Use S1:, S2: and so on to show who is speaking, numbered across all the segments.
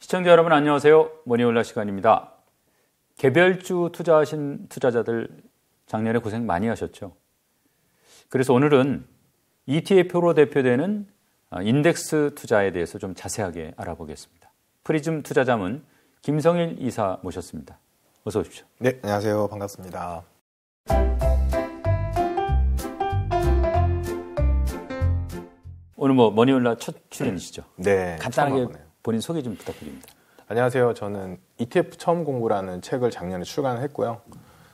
S1: 시청자 여러분 안녕하세요. 모니올라 시간입니다. 개별주 투자하신 투자자들 작년에 고생 많이 하셨죠. 그래서 오늘은 ETF로 대표되는 어, 인덱스 투자에 대해서 좀 자세하게 알아보겠습니다. 프리즘 투자자문 김성일 이사 모셨습니다. 어서 오십시오. 네, 안녕하세요. 반갑습니다. 오늘 뭐 머니올라 첫 출연이시죠? 음, 네. 간단하게 본인 소개 좀 부탁드립니다.
S2: 안녕하세요. 저는 ETF 처음 공부라는 책을 작년에 출간했고요.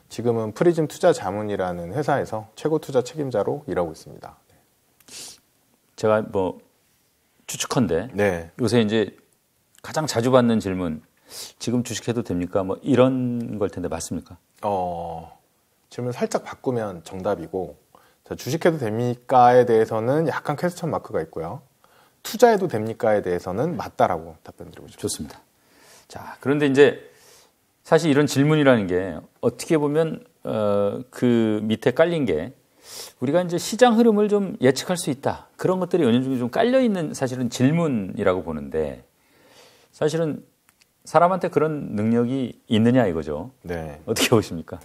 S2: 지금은 프리즘 투자 자문이라는 회사에서 최고 투자 책임자로 일하고 있습니다.
S1: 제가 뭐 추측컨대 네. 요새 이제 가장 자주 받는 질문 지금 주식해도 됩니까? 뭐 이런 걸 텐데 맞습니까? 어
S2: 질문 살짝 바꾸면 정답이고 자, 주식해도 됩니까에 대해서는 약간 퀘스천 마크가 있고요. 투자해도 됩니까에 대해서는 맞다라고 답변드리고 싶습니다. 좋습니다.
S1: 자, 그런데 이제 사실 이런 질문이라는 게 어떻게 보면 어, 그 밑에 깔린 게 우리가 이제 시장 흐름을 좀 예측할 수 있다 그런 것들이 연연 중에 좀 깔려 있는 사실은 질문이라고 보는데 사실은 사람한테 그런 능력이 있느냐 이거죠. 네. 어떻게 보십니까?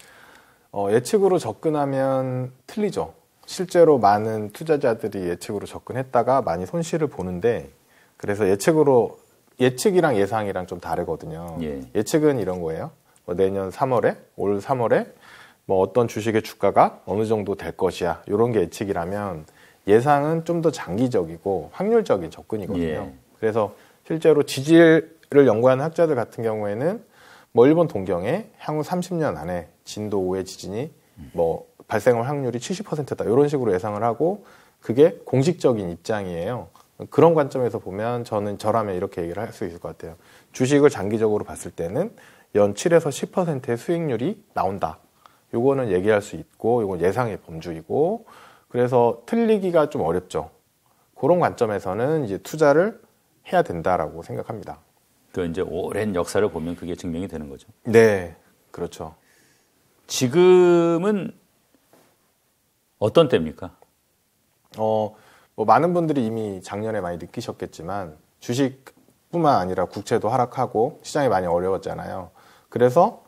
S2: 어, 예측으로 접근하면 틀리죠. 실제로 많은 투자자들이 예측으로 접근했다가 많이 손실을 보는데 그래서 예측으로 예측이랑 예상이랑 좀 다르거든요. 예. 측은 이런 거예요. 뭐 내년 3월에 올 3월에 뭐 어떤 주식의 주가가 어느 정도 될 것이야 이런 게 예측이라면 예상은 좀 더 장기적이고 확률적인 접근이거든요. 예. 그래서 실제로 지지를 연구하는 학자들 같은 경우에는 뭐 일본 동경에 향후 30년 안에 진도 5의 지진이 뭐 발생할 확률이 70%다 이런 식으로 예상을 하고 그게 공식적인 입장이에요. 그런 관점에서 보면 저는 저라면 이렇게 얘기를 할 수 있을 것 같아요. 주식을 장기적으로 봤을 때는 연 7에서 10%의 수익률이 나온다. 요거는 얘기할 수 있고 요건 예상의 범주이고 그래서 틀리기가 좀 어렵죠. 그런 관점에서는 이제 투자를 해야 된다라고 생각합니다.
S1: 그 이제 오랜 역사를 보면 그게 증명이 되는 거죠. 네, 그렇죠. 지금은 어떤 때입니까? 어, 뭐 많은
S2: 분들이 이미 작년에 많이 느끼셨겠지만 주식뿐만 아니라 국채도 하락하고 시장이 많이 어려웠잖아요. 그래서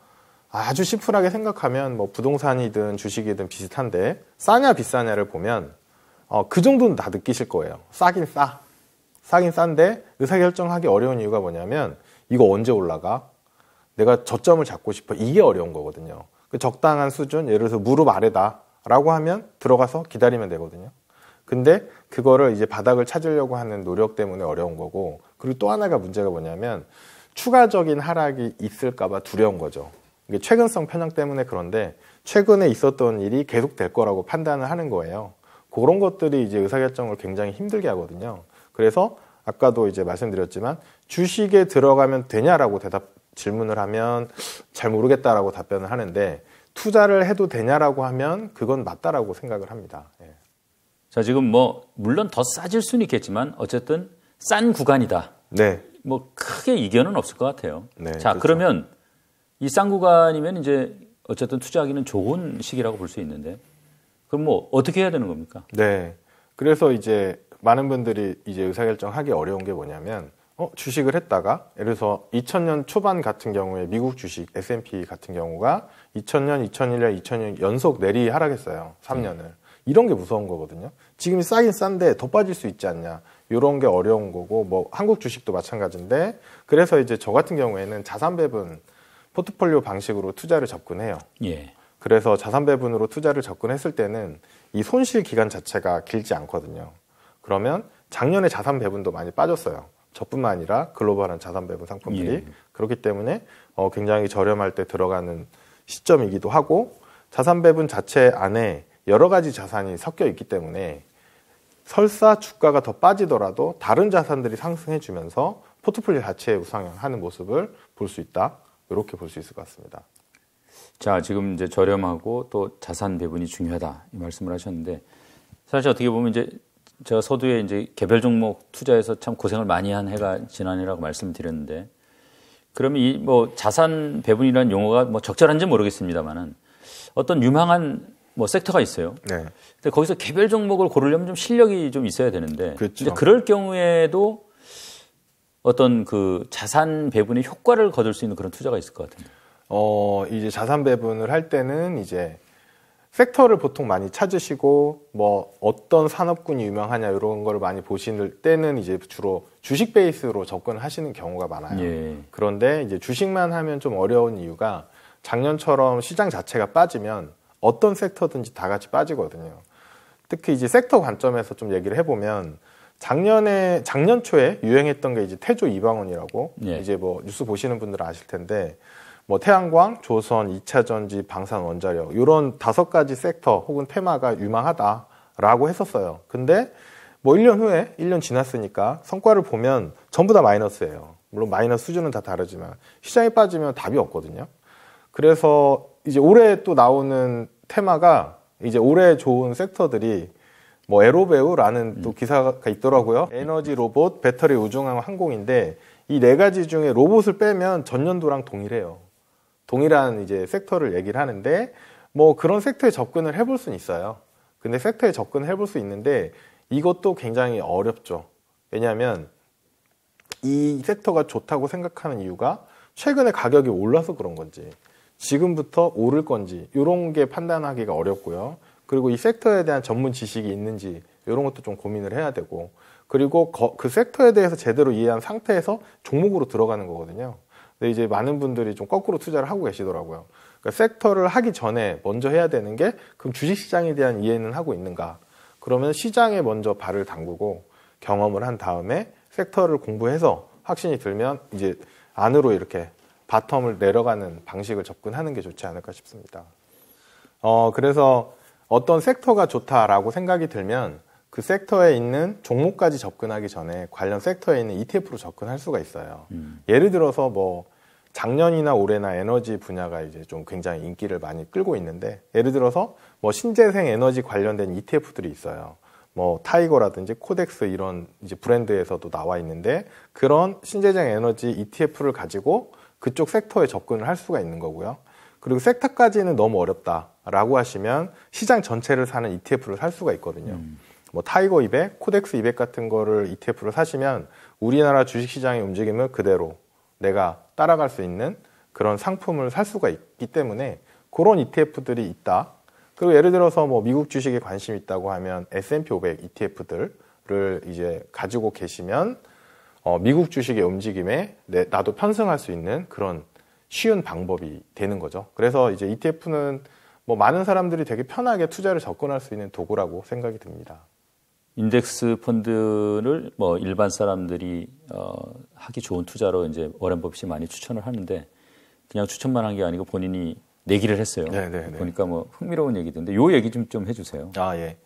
S2: 아주 심플하게 생각하면 뭐 부동산이든 주식이든 비슷한데 싸냐 비싸냐를 보면 어, 그 정도는 다 느끼실 거예요. 싸긴 싸. 싸긴 싼데 의사결정하기 어려운 이유가 뭐냐면 이거 언제 올라가? 내가 저점을 잡고 싶어. 이게 어려운 거거든요. 그 적당한 수준, 예를 들어서 무릎 아래다라고 하면 들어가서 기다리면 되거든요. 근데 그거를 이제 바닥을 찾으려고 하는 노력 때문에 어려운 거고, 그리고 또 하나가 문제가 뭐냐면 추가적인 하락이 있을까봐 두려운 거죠. 이게 최근성 편향 때문에 그런데 최근에 있었던 일이 계속 될 거라고 판단을 하는 거예요. 그런 것들이 이제 의사결정을 굉장히 힘들게 하거든요. 그래서 아까도 이제 말씀드렸지만 주식에 들어가면 되냐라고 대답 질문을 하면 잘 모르겠다라고 답변을 하는데 투자를 해도 되냐라고 하면 그건 맞다라고 생각을
S1: 합니다. 예. 자 지금 뭐 물론 더 싸질 수는 있겠지만 어쨌든 싼 구간이다. 네. 뭐 크게 이견은 없을 것 같아요. 네, 자 그렇죠. 그러면 이 싼 구간이면 이제 어쨌든 투자하기는 좋은 시기라고 볼 수 있는데 그럼 뭐 어떻게 해야 되는 겁니까? 네. 그래서 이제
S2: 많은 분들이 이제 의사결정하기 어려운 게 뭐냐면 어, 주식을 했다가 예를 들어서 2000년 초반 같은 경우에 미국 주식 S&P 같은 경우가 2000년, 2001년, 2000년 연속 내리 하락했어요. 3년을. 음. 이런 게 무서운 거거든요. 지금이 싸긴 싼데 더 빠질 수 있지 않냐. 이런 게 어려운 거고 뭐 한국 주식도 마찬가지인데 그래서 이제 저 같은 경우에는 자산 배분 포트폴리오 방식으로 투자를 접근해요. 예. 그래서 자산 배분으로 투자를 접근했을 때는 이 손실 기간 자체가 길지 않거든요. 그러면 작년에 자산 배분도 많이 빠졌어요. 저뿐만 아니라 글로벌한 자산 배분 상품들이 예. 그렇기 때문에 어, 굉장히 저렴할 때 들어가는 시점이기도 하고 자산 배분 자체 안에 여러 가지 자산이 섞여 있기 때문에 설사 주가가 더 빠지더라도 다른 자산들이 상승해 주면서 포트폴리오 자체에 우상향하는 모습을
S1: 볼 수 있다. 이렇게 볼 수 있을 것 같습니다. 자, 지금 이제 저렴하고 또 자산 배분이 중요하다 이 말씀을 하셨는데 사실 어떻게 보면 이제 제가 서두에 이제 개별 종목 투자에서 참 고생을 많이 한 해가 지난해라고 말씀드렸는데 그러면 이 뭐 자산 배분이라는 용어가 뭐 적절한지 모르겠습니다만은 어떤 유망한 뭐 섹터가 있어요. 네. 근데 거기서 개별 종목을 고르려면 좀 실력이 좀 있어야 되는데 그렇죠. 이제 그럴 경우에도 어떤 그 자산 배분의 효과를 거둘 수 있는 그런 투자가 있을 것 같은데. 어, 이제 자산 배분을 할 때는 이제
S2: 섹터를 보통 많이 찾으시고 뭐 어떤 산업군이 유명하냐 이런 거를 많이 보시는 때는 이제 주로 주식 베이스로 접근 하시는 경우가 많아요. 예. 그런데 이제 주식만 하면 좀 어려운 이유가 작년처럼 시장 자체가 빠지면 어떤 섹터든지 다 같이 빠지거든요. 특히 이제 섹터 관점에서 좀 얘기를 해보면 작년에 작년 초에 유행했던 게 이제 태조 이방원이라고 예. 이제 뭐 뉴스 보시는 분들 아실 텐데 뭐 태양광, 조선, 2차 전지, 방산 원자력 이런 다섯 가지 섹터 혹은 테마가 유망하다라고 했었어요. 근데 뭐 1년 후에 1년 지났으니까 성과를 보면 전부 다 마이너스예요. 물론 마이너스 수준은 다 다르지만 시장에 빠지면 답이 없거든요. 그래서 이제 올해 또 나오는 테마가 이제 올해 좋은 섹터들이 뭐 에로베우라는 또 음. 기사가 있더라고요. 에너지 로봇, 배터리 우중항 항공인데 이 네 가지 중에 로봇을 빼면 전년도랑 동일해요. 동일한 이제 섹터를 얘기를 하는데 뭐 그런 섹터에 접근을 해볼 수는 있어요. 근데 섹터에 접근을 해볼 수 있는데 이것도 굉장히 어렵죠. 왜냐하면 이 섹터가 좋다고 생각하는 이유가 최근에 가격이 올라서 그런 건지 지금부터 오를 건지 이런 게 판단하기가 어렵고요. 그리고 이 섹터에 대한 전문 지식이 있는지 이런 것도 좀 고민을 해야 되고 그리고 그 섹터에 대해서 제대로 이해한 상태에서 종목으로 들어가는 거거든요. 근데 이제 많은 분들이 좀 거꾸로 투자를 하고 계시더라고요. 그러니까 섹터를 하기 전에 먼저 해야 되는 게 그럼 주식시장에 대한 이해는 하고 있는가? 그러면 시장에 먼저 발을 담그고 경험을 한 다음에 섹터를 공부해서 확신이 들면 이제 안으로 이렇게 바텀을 내려가는 방식을 접근하는 게 좋지 않을까 싶습니다. 어, 그래서 어떤 섹터가 좋다라고 생각이 들면 그 섹터에 있는 종목까지 접근하기 전에 관련 섹터에 있는 ETF로 접근할 수가 있어요. 음. 예를 들어서 뭐 작년이나 올해나 에너지 분야가 이제 좀 굉장히 인기를 많이 끌고 있는데 예를 들어서 뭐 신재생 에너지 관련된 ETF들이 있어요. 뭐 타이거라든지 코덱스 이런 이제 브랜드에서도 나와 있는데 그런 신재생 에너지 ETF를 가지고 그쪽 섹터에 접근을 할 수가 있는 거고요. 그리고 섹터까지는 너무 어렵다라고 하시면 시장 전체를 사는 ETF를 살 수가 있거든요. 음. 뭐 타이거 200, 코덱스 200 같은 거를 ETF를 사시면 우리나라 주식시장의 움직임을 그대로 내가 따라갈 수 있는 그런 상품을 살 수가 있기 때문에 그런 ETF들이 있다. 그리고 예를 들어서 뭐 미국 주식에 관심 있다고 하면 S&P 500 ETF들을 이제 가지고 계시면 어 미국 주식의 움직임에 내, 나도 편승할 수 있는 그런 쉬운 방법이 되는 거죠. 그래서 이제 ETF는 뭐 많은 사람들이 되게 편하게 투자를 접근할 수 있는 도구라고 생각이 듭니다.
S1: 인덱스 펀드를 뭐 일반 사람들이 어, 하기 좋은 투자로 이제 워렌 버핏이 많이 추천을 하는데 그냥 추천만 한 게 아니고 본인이 내기를 했어요. 네네네. 네, 네. 보니까 뭐 흥미로운 얘기던데 요 얘기 좀 좀 해주세요. 아 예.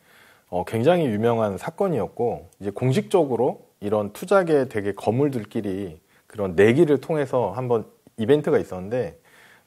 S1: 어, 굉장히 유명한 사건이었고 이제
S2: 공식적으로 이런 투자계 되게 거물들끼리 그런 내기를 통해서 한번 이벤트가 있었는데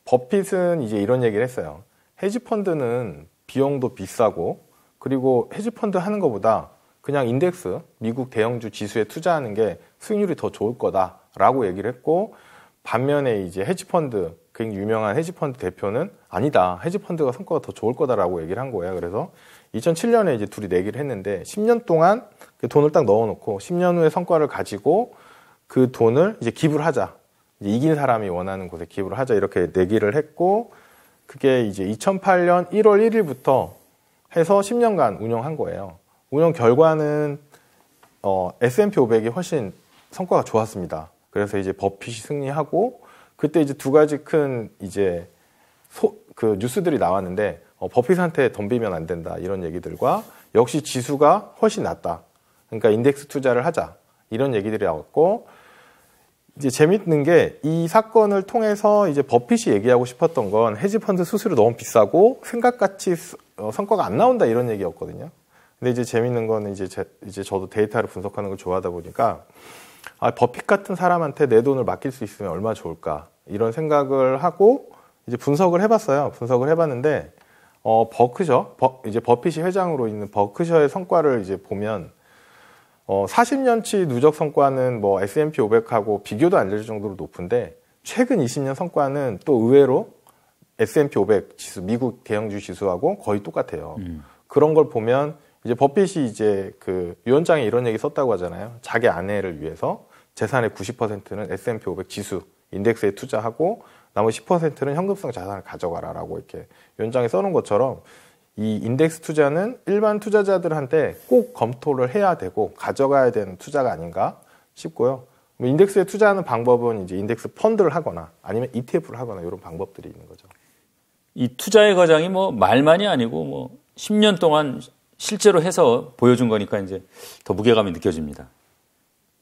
S2: 버핏은 이제 이런 얘기를 했어요. 헤지펀드는 비용도 비싸고 그리고 헤지펀드 하는 것보다 그냥 인덱스, 미국 대형주 지수에 투자하는 게 수익률이 더 좋을 거다라고 얘기를 했고 반면에 이제 헤지펀드, 굉장히 유명한 헤지펀드 대표는 아니다. 헤지펀드가 성과가 더 좋을 거다라고 얘기를 한 거예요. 그래서 2007년에 이제 둘이 내기를 했는데 10년 동안 그 돈을 딱 넣어놓고 10년 후에 성과를 가지고 그 돈을 이제 기부를 하자. 이제 이긴 사람이 원하는 곳에 기부를 하자 이렇게 내기를 했고 그게 이제 2008년 1월 1일부터 해서 10년간 운영한 거예요. 운영 결과는 어, S&P 500이 훨씬 성과가 좋았습니다. 그래서 이제 버핏이 승리하고 그때 이제 두 가지 큰 이제 소, 그 뉴스들이 나왔는데 어, 버핏한테 덤비면 안 된다 이런 얘기들과 역시 지수가 훨씬 낫다. 그러니까 인덱스 투자를 하자 이런 얘기들이 나왔고 이제 재밌는 게 이 사건을 통해서 이제 버핏이 얘기하고 싶었던 건 헤지펀드 수수료 너무 비싸고 생각같이 어, 성과가 안 나온다 이런 얘기였거든요. 근데 이제 재밌는 건 이제 제, 이제 저도 데이터를 분석하는 걸 좋아하다 보니까 아, 버핏 같은 사람한테 내 돈을 맡길 수 있으면 얼마나 좋을까 이런 생각을 하고 이제 분석을 해봤어요. 분석을 해봤는데 어, 버크셔 버, 이제 버핏이 회장으로 있는 버크셔의 성과를 이제 보면 어, 40년치 누적 성과는 뭐 S&P 500하고 비교도 안 될 정도로 높은데 최근 20년 성과는 또 의외로 S&P 500 지수 미국 대형주 지수하고 거의 똑같아요. 음. 그런 걸 보면 이제 버핏이 이제 그 위원장이 이런 얘기 썼다고 하잖아요. 자기 아내를 위해서 재산의 90%는 S&P 500 지수 인덱스에 투자하고 나머지 10%는 현금성 자산을 가져가라라고 이렇게 위원장이 써놓은 것처럼 이 인덱스 투자는 일반 투자자들한테 꼭 검토를 해야 되고 가져가야 되는 투자가 아닌가 싶고요. 뭐 인덱스에 투자하는 방법은 이제 인덱스 펀드를 하거나 아니면 ETF를 하거나 이런 방법들이 있는 거죠.
S1: 이 투자의 과정이 뭐 말만이 아니고 뭐 10년 동안 실제로 해서 보여준 거니까 이제 더 무게감이 느껴집니다.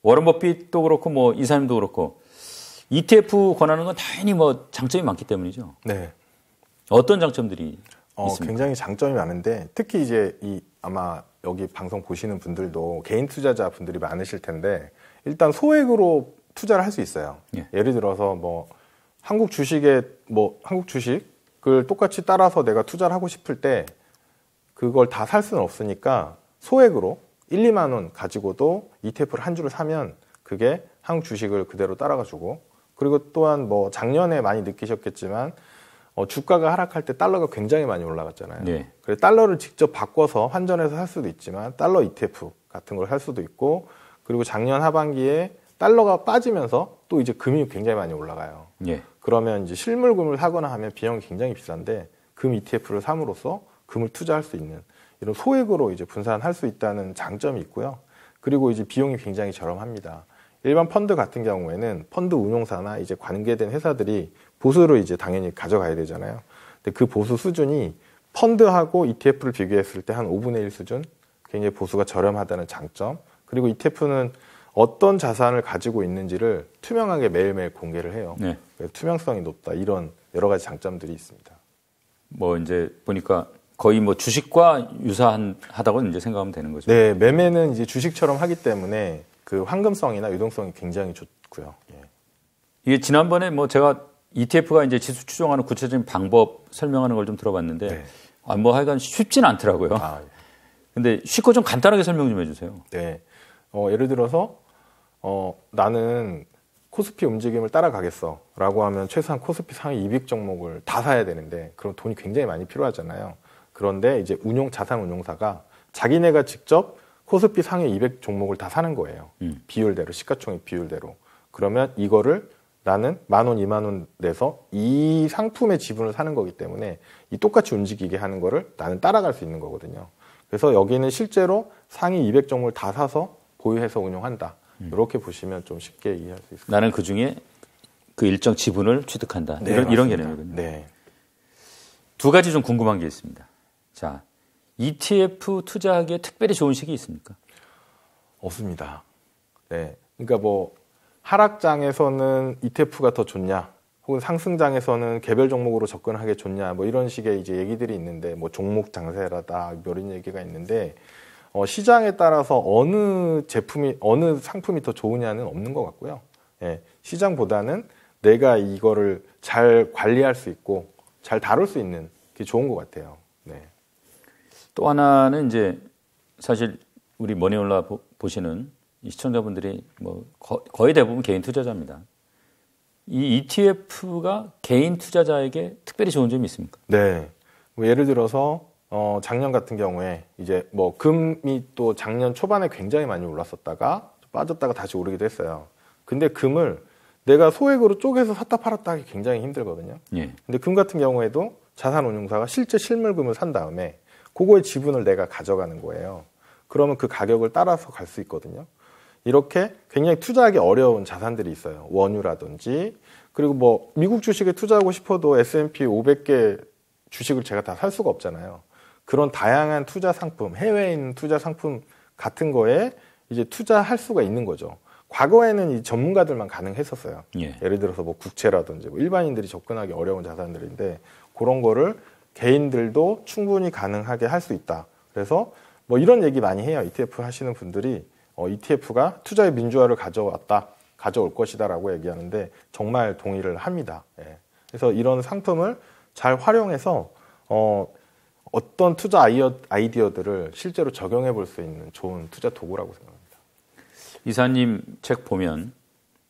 S1: 워런 버핏도 그렇고 뭐 이사님도 그렇고 ETF 권하는 건 당연히 뭐 장점이 많기 때문이죠. 네. 어떤 장점들이 어, 굉장히
S2: 장점이 많은데 특히 이제 이 아마 여기 방송 보시는 분들도 개인 투자자 분들이 많으실 텐데 일단 소액으로 투자를 할 수 있어요. 예. 예를 들어서 뭐 한국 주식에 뭐 한국 주식을 똑같이 따라서 내가 투자를 하고 싶을 때 그걸 다 살 수는 없으니까 소액으로 1, 2만 원 가지고도 ETF를 한 주를 사면 그게 한국 주식을 그대로 따라가 주고 그리고 또한 뭐 작년에 많이 느끼셨겠지만 어, 주가가 하락할 때 달러가 굉장히 많이 올라갔잖아요. 네. 그래서 달러를 직접 바꿔서 환전해서 살 수도 있지만 달러 ETF 같은 걸 살 수도 있고 그리고 작년 하반기에 달러가 빠지면서 또 이제 금이 굉장히 많이 올라가요. 네. 그러면 이제 실물금을 사거나 하면 비용이 굉장히 비싼데 금 ETF를 삼으로써 금을 투자할 수 있는 이런 소액으로 이제 분산할 수 있다는 장점이 있고요. 그리고 이제 비용이 굉장히 저렴합니다. 일반 펀드 같은 경우에는 펀드 운용사나 이제 관계된 회사들이 보수로 이제 당연히 가져가야 되잖아요. 근데 그 보수 수준이 펀드하고 ETF를 비교했을 때 한 5분의 1 수준 굉장히 보수가 저렴하다는 장점 그리고 ETF는 어떤 자산을 가지고 있는지를 투명하게 매일매일 공개를 해요. 네.
S1: 투명성이 높다 이런 여러 가지 장점들이 있습니다. 뭐 이제 보니까 거의 뭐 주식과 유사하다고 이제 생각하면 되는 거죠. 네,
S2: 매매는 이제 주식처럼 하기
S1: 때문에 그 황금성이나 유동성이 굉장히 좋고요. 예. 이게 지난번에 뭐 제가 ETF가 이제 지수 추종하는 구체적인 방법 설명하는 걸 좀 들어봤는데 네. 아, 뭐 하여간 쉽진 않더라고요. 아, 예. 근데 쉽고 좀 간단하게 설명 좀 해주세요. 네. 어, 예를 들어서 어, 나는 코스피 움직임을 따라가겠어
S2: 라고 하면 최소한 코스피 상위 200 종목을 다 사야 되는데 그럼 돈이 굉장히 많이 필요하잖아요. 그런데 이제 운용 자산 운용사가 자기네가 직접 코스피 상위 200 종목을 다 사는 거예요. 음. 비율대로 시가총액 비율대로. 그러면 이거를 나는 만 원, 이만 원 내서 이 상품의 지분을 사는 거기 때문에 이 똑같이 움직이게 하는 거를 나는 따라갈 수 있는 거거든요. 그래서 여기는 실제로 상위 200 종목을 다 사서 보유해서 운영한다. 음. 이렇게 보시면 좀 쉽게 이해할 수 있습니다.
S1: 나는 그 중에 그 일정 지분을 취득한다. 네, 이런 이런 개념이거든요. 네. 두 가지 좀 궁금한 게 있습니다. 자, ETF 투자하기에 특별히 좋은 시기 있습니까?
S2: 없습니다. 네. 그러니까 뭐 하락장에서는 ETF가 더 좋냐, 혹은 상승장에서는 개별 종목으로 접근하게 좋냐, 뭐 이런 식의 이제 얘기들이 있는데, 뭐 종목 장세라다, 뭐 이런 얘기가 있는데, 어, 시장에 따라서 어느 제품이, 어느 상품이 더 좋으냐는 없는 것 같고요. 예, 시장보다는 내가 이거를 잘 관리할 수 있고, 잘 다룰 수 있는 게 좋은 것 같아요.
S1: 또 하나는 이제 사실 우리 머니 올라 보시는 이 시청자분들이 뭐 거, 의 대부분 개인 투자자입니다. 이
S2: ETF가
S1: 개인 투자자에게 특별히 좋은 점이 있습니까? 네. 뭐 예를 들어서
S2: 어, 작년 같은 경우에 이제 뭐 금이 또 작년 초반에 굉장히 많이 올랐었다가 빠졌다가 다시 오르기도 했어요. 근데 금을 내가 소액으로 쪼개서 샀다 팔았다 하기 굉장히 힘들거든요. 예. 근데 금 같은 경우에도 자산운용사가 실제 실물금을 산 다음에 그거의 지분을 내가 가져가는 거예요. 그러면 그 가격을 따라서 갈 수 있거든요. 이렇게 굉장히 투자하기 어려운 자산들이 있어요. 원유라든지 그리고 뭐 미국 주식에 투자하고 싶어도 S&P 500개 주식을 제가 다 살 수가 없잖아요. 그런 다양한 투자 상품, 해외에 있는 투자 상품 같은 거에 이제 투자할 수가 있는 거죠. 과거에는 이 전문가들만 가능했었어요. 예. 를 들어서 뭐 국채라든지 뭐 일반인들이 접근하기 어려운 자산들인데 그런 거를 개인들도 충분히 가능하게 할 수 있다. 그래서 뭐 이런 얘기 많이 해요. ETF 하시는 분들이 어, ETF가 투자의 민주화를 가져왔다, 가져올 것이다라고 얘기하는데 정말 동의를 합니다. 예. 그래서 이런 상품을 잘 활용해서 어, 어떤 투자 아이디어, 들을 실제로 적용해 볼 수 있는 좋은 투자 도구라고 생각합니다.
S1: 이사님 책 보면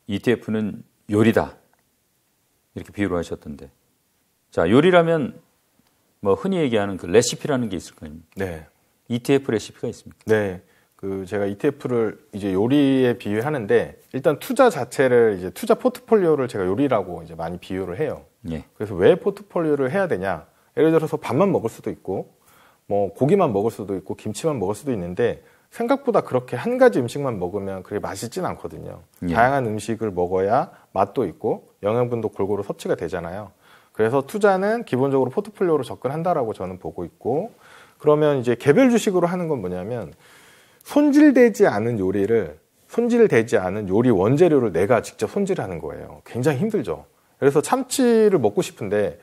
S1: ETF는 요리다 이렇게 비유를 하셨던데 자 요리라면 뭐 흔히 얘기하는 그 레시피라는 게 있을 거 아닙니까? 네. ETF 레시피가 있습니까? 네. 그 제가 ETF를
S2: 이제 요리에 비유하는데 일단 투자 자체를 이제 투자 포트폴리오를 제가 요리라고 이제 많이 비유를 해요. 예. 그래서 왜 포트폴리오를 해야 되냐? 예를 들어서 밥만 먹을 수도 있고 뭐 고기만 먹을 수도 있고 김치만 먹을 수도 있는데 생각보다 그렇게 한 가지 음식만 먹으면 그게 맛있진 않거든요. 예. 다양한 음식을 먹어야 맛도 있고 영양분도 골고루 섭취가 되잖아요. 그래서 투자는 기본적으로 포트폴리오로 접근한다라고 저는 보고 있고 그러면 이제 개별 주식으로 하는 건 뭐냐면 손질되지 않은 요리를 손질되지 않은 요리 원재료를 내가 직접 손질하는 거예요. 굉장히 힘들죠. 그래서 참치를 먹고 싶은데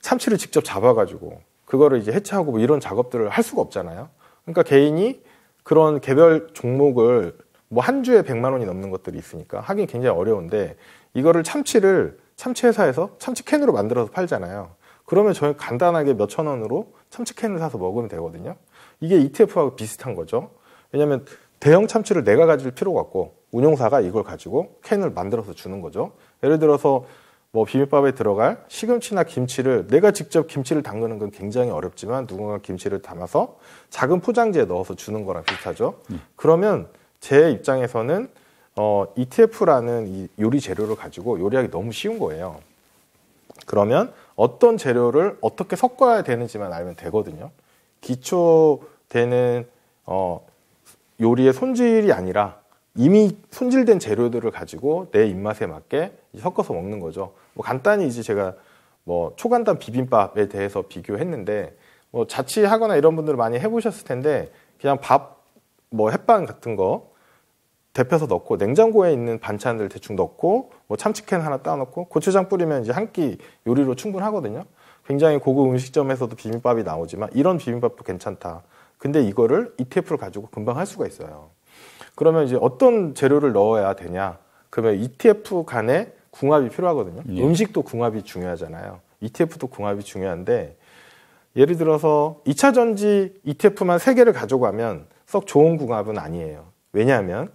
S2: 참치를 직접 잡아가지고 그거를 이제 해체하고 뭐 이런 작업들을 할 수가 없잖아요. 그러니까 개인이 그런 개별 종목을 뭐 한 주에 100만 원이 넘는 것들이 있으니까 하긴 굉장히 어려운데 이거를 참치를 참치 회사에서 참치캔으로 만들어서 팔잖아요. 그러면 저희 간단하게 몇천 원으로 참치캔을 사서 먹으면 되거든요. 이게 ETF하고 비슷한 거죠. 왜냐하면 대형 참치를 내가 가질 필요가 없고 운용사가 이걸 가지고 캔을 만들어서 주는 거죠. 예를 들어서 뭐 비빔밥에 들어갈 시금치나 김치를 내가 직접 김치를 담그는 건 굉장히 어렵지만 누군가 김치를 담아서 작은 포장지에 넣어서 주는 거랑 비슷하죠. 음. 그러면 제 입장에서는 어, ETF라는 이 요리 재료를 가지고 요리하기 너무 쉬운 거예요. 그러면 어떤 재료를 어떻게 섞어야 되는지만 알면 되거든요. 기초되는 어, 요리의 손질이 아니라 이미 손질된 재료들을 가지고 내 입맛에 맞게 섞어서 먹는 거죠. 뭐 간단히 이제 제가 뭐 초간단 비빔밥에 대해서 비교했는데 뭐 자취하거나 이런 분들 많이 해보셨을 텐데 그냥 밥뭐 햇반 같은 거 데펴서 넣고 냉장고에 있는 반찬들 대충 넣고 뭐 참치캔 하나 따놓고 고추장 뿌리면 이제 한 끼 요리로 충분하거든요. 굉장히 고급 음식점에서도 비빔밥이 나오지만 이런 비빔밥도 괜찮다. 근데 이거를 ETF를 가지고 금방 할 수가 있어요. 그러면 이제 어떤 재료를 넣어야 되냐? 그러면 ETF 간에 궁합이 필요하거든요. 예. 음식도 궁합이 중요하잖아요. ETF도 궁합이 중요한데 예를 들어서 2차 전지 ETF만 3개를 가져가면 썩 좋은 궁합은 아니에요. 왜냐하면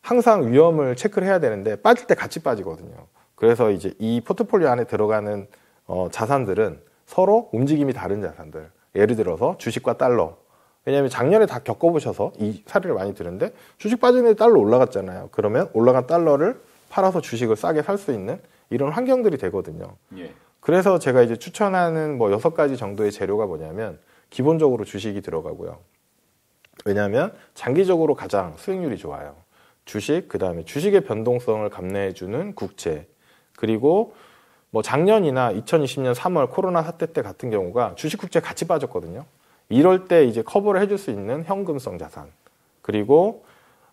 S2: 항상 위험을 체크를 해야 되는데 빠질 때 같이 빠지거든요. 그래서 이제 이 포트폴리오 안에 들어가는 어, 자산들은 서로 움직임이 다른 자산들. 예를 들어서 주식과 달러. 왜냐하면 작년에 다 겪어보셔서 이 사례를 많이 드는데 주식 빠지는 달러 올라갔잖아요. 그러면 올라간 달러를 팔아서 주식을 싸게 살 수 있는 이런 환경들이 되거든요. 예. 그래서 제가 이제 추천하는 뭐 여섯 가지 정도의 재료가 뭐냐면 기본적으로 주식이 들어가고요. 왜냐하면 장기적으로 가장 수익률이 좋아요. 주식, 그 다음에 주식의 변동성을 감내해주는 국채, 그리고 뭐 작년이나 2020년 3월 코로나 사태 때 같은 경우가 주식 국채 같이 빠졌거든요. 이럴 때 이제 커버를 해줄 수 있는 현금성 자산, 그리고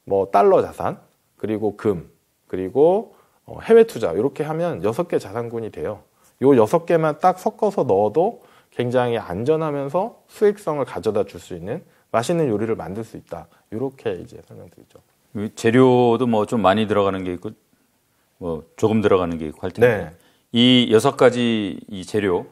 S2: 뭐 달러 자산, 그리고 금, 그리고 어, 해외 투자 이렇게 하면 6개 자산군이 돼요. 요6 개만 딱 섞어서 넣어도 굉장히 안전하면서 수익성을 가져다 줄 수 있는 맛있는 요리를 만들 수 있다. 이렇게 이제 설명드리죠.
S1: 그 재료도 뭐 좀 많이 들어가는 게 있고 뭐 조금 들어가는 게 있고 할 텐데 네. 이 여섯 가지 이 재료를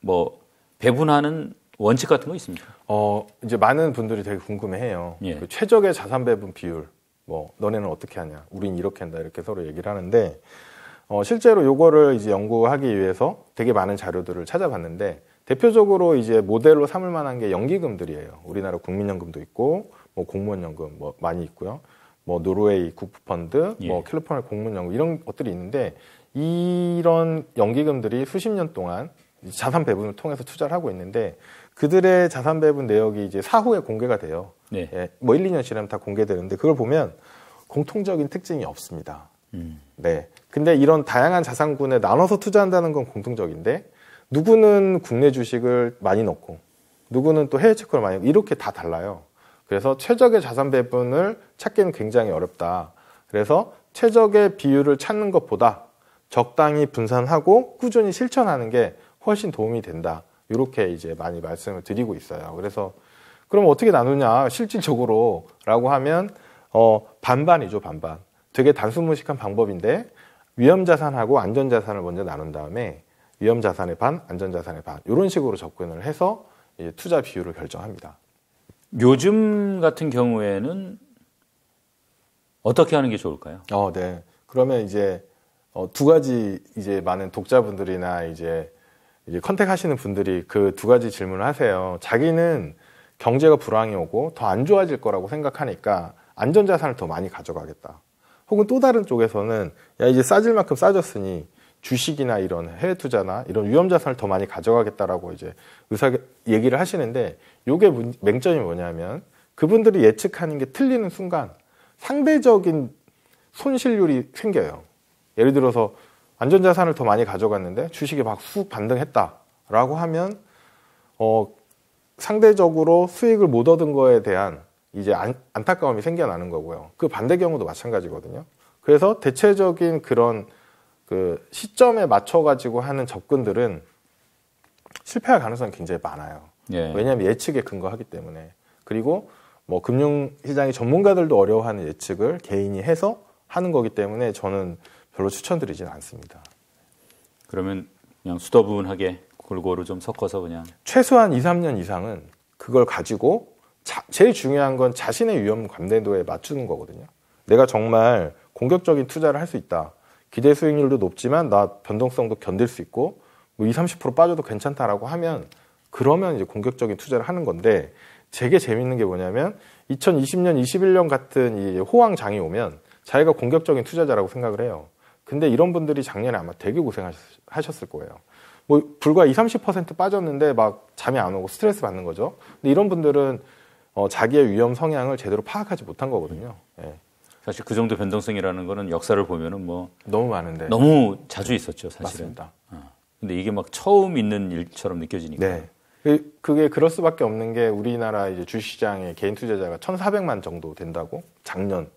S1: 뭐 배분하는
S2: 원칙 같은 거 있습니까? 어 이제 많은 분들이 되게 궁금해해요. 예. 그 최적의 자산 배분 비율 뭐 너네는 어떻게 하냐, 우린 이렇게 한다 이렇게 서로 얘기를 하는데 어, 실제로 요거를 이제 연구하기 위해서 되게 많은 자료들을 찾아봤는데 대표적으로 이제 모델로 삼을 만한 게 연기금들이에요. 우리나라 국민연금도 있고 뭐 공무원 연금 뭐 많이 있고요. 뭐 노르웨이 국부펀드, 뭐 예. 뭐 캘리포니아 공무원 연금 이런 것들이 있는데 이런 연기금들이 수십 년 동안 자산 배분을 통해서 투자를 하고 있는데 그들의 자산 배분 내역이 이제 사후에 공개가 돼요. 네. 예, 뭐 1, 2년 지나면 다 공개되는데 그걸 보면 공통적인 특징이 없습니다. 음. 네. 근데 이런 다양한 자산군에 나눠서 투자한다는 건 공통적인데 누구는 국내 주식을 많이 넣고 누구는 또 해외 채권을 많이 넣고 이렇게 다 달라요. 그래서 최적의 자산 배분을 찾기는 굉장히 어렵다. 그래서 최적의 비율을 찾는 것보다 적당히 분산하고 꾸준히 실천하는 게 훨씬 도움이 된다. 이렇게 이제 많이 말씀을 드리고 있어요. 그래서 그럼 어떻게 나누냐 실질적으로라고 하면 어 반반이죠 반반. 되게 단순무식한 방법인데 위험 자산하고 안전 자산을 먼저 나눈 다음에 위험 자산의 반, 안전 자산의 반 이런 식으로 접근을 해서
S1: 투자 비율을 결정합니다. 요즘 같은 경우에는 어떻게 하는 게 좋을까요? 어, 네. 그러면 이제 어, 두 가지 이제
S2: 많은 독자분들이나 이제 이제 컨택하시는 분들이 그 두 가지 질문을 하세요. 자기는 경제가 불황이 오고 더 안 좋아질 거라고 생각하니까 안전자산을 더 많이 가져가겠다. 혹은 또 다른 쪽에서는 야 이제 싸질 만큼 싸졌으니 주식이나 이런 해외 투자나 이런 위험 자산을 더 많이 가져가겠다라고 이제 의사 얘기를 하시는데 요게 맹점이 뭐냐면 그분들이 예측하는 게 틀리는 순간 상대적인 손실률이 생겨요. 예를 들어서 안전자산을 더 많이 가져갔는데 주식이 막 쑥 반등했다라고 하면 어, 상대적으로 수익을 못 얻은 거에 대한 이제 안, 타까움이 생겨나는 거고요. 그 반대 경우도 마찬가지거든요. 그래서 대체적인 그런 그 시점에 맞춰 가지고 하는 접근들은 실패할 가능성이 굉장히 많아요. 예. 왜냐하면 예측에 근거하기 때문에 그리고 뭐 금융시장의 전문가들도 어려워하는 예측을 개인이 해서 하는 거기 때문에 저는 별로 추천드리지는 않습니다.
S1: 그러면 그냥 수더분하게 골고루 좀 섞어서 그냥
S2: 최소한 2, 3년 이상은 그걸 가지고 자, 제일 중요한 건 자신의 위험 감대도에 맞추는 거거든요. 내가 정말 공격적인 투자를 할 수 있다. 기대 수익률도 높지만 나 변동성도 견딜 수 있고 뭐 20, 30% 빠져도 괜찮다라고 하면 그러면 이제 공격적인 투자를 하는 건데 제게 재밌는 게 뭐냐면 2020년, 21년 같은 이 호황장이 오면 자기가 공격적인 투자자라고 생각을 해요. 근데 이런 분들이 작년에 아마 되게 고생하셨을 거예요. 뭐 불과 20, 30% 빠졌는데 막 잠이 안 오고 스트레스 받는 거죠. 근데 이런 분들은 어, 자기의 위험 성향을 제대로 파악하지 못한 거거든요.
S1: 예. 사실 그 정도 변동성이라는 거는 역사를 보면은 뭐 너무 많은데 너무 자주 있었죠 사실은. 맞습니다. 어. 근데 이게 막 처음 있는 일처럼 느껴지니까. 네.
S2: 그, 게 그럴 수밖에 없는 게 우리나라 이제 주시장의 개인 투자자가 1,400만 정도 된다고 작년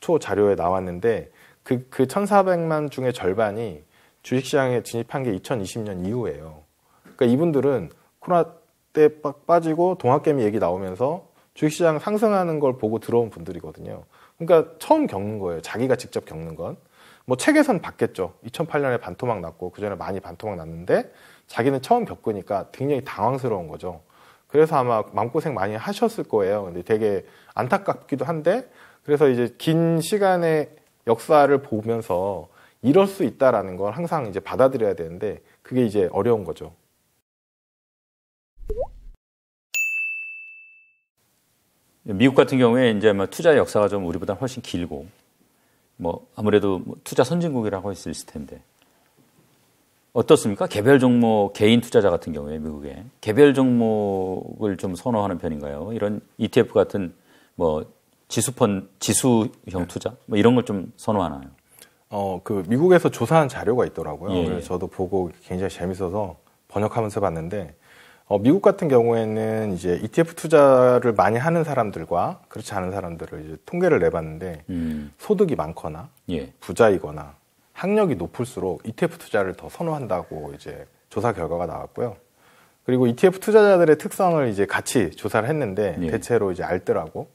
S2: 초 자료에 나왔는데 그, 그 1,400만 중에 절반이 주식시장에 진입한 게 2020년 이후에요 그러니까 이분들은 코로나 때 빠지고 동학개미 얘기 나오면서 주식시장 상승하는 걸 보고 들어온 분들이거든요. 그러니까 처음 겪는 거예요. 자기가 직접 겪는 건. 뭐 책에선 봤겠죠. 2008년에 반토막 났고 그전에 많이 반토막 났는데 자기는 처음 겪으니까 굉장히 당황스러운 거죠. 그래서 아마 마음고생 많이 하셨을 거예요. 근데 되게 안타깝기도 한데 그래서 이제 긴 시간의 역사를 보면서 이럴 수 있다라는 걸 항상 이제 받아들여야 되는데 그게 이제 어려운 거죠.
S1: 미국 같은 경우에 이제 뭐 투자 역사가 좀 우리보다 훨씬 길고 뭐 아무래도 뭐 투자 선진국이라고 있을 텐데 어떻습니까? 개별 종목 개인 투자자 같은 경우에 미국에 개별 종목을 좀 선호하는 편인가요? 이런 ETF 같은 뭐 지수펀 지수형 네. 투자 뭐 이런 걸 좀 선호하나요? 어, 그 미국에서 조사한 자료가 있더라고요. 예, 그래서
S2: 저도 보고 굉장히 재밌어서 번역하면서 봤는데 어, 미국 같은 경우에는 이제 ETF 투자를 많이 하는 사람들과 그렇지 않은 사람들을 이제 통계를 내봤는데 음. 소득이 많거나 예. 부자이거나 학력이 높을수록 ETF 투자를 더 선호한다고 이제 조사 결과가 나왔고요. 그리고 ETF 투자자들의 특성을 이제 같이 조사를 했는데 예. 대체로 이제 알뜰하고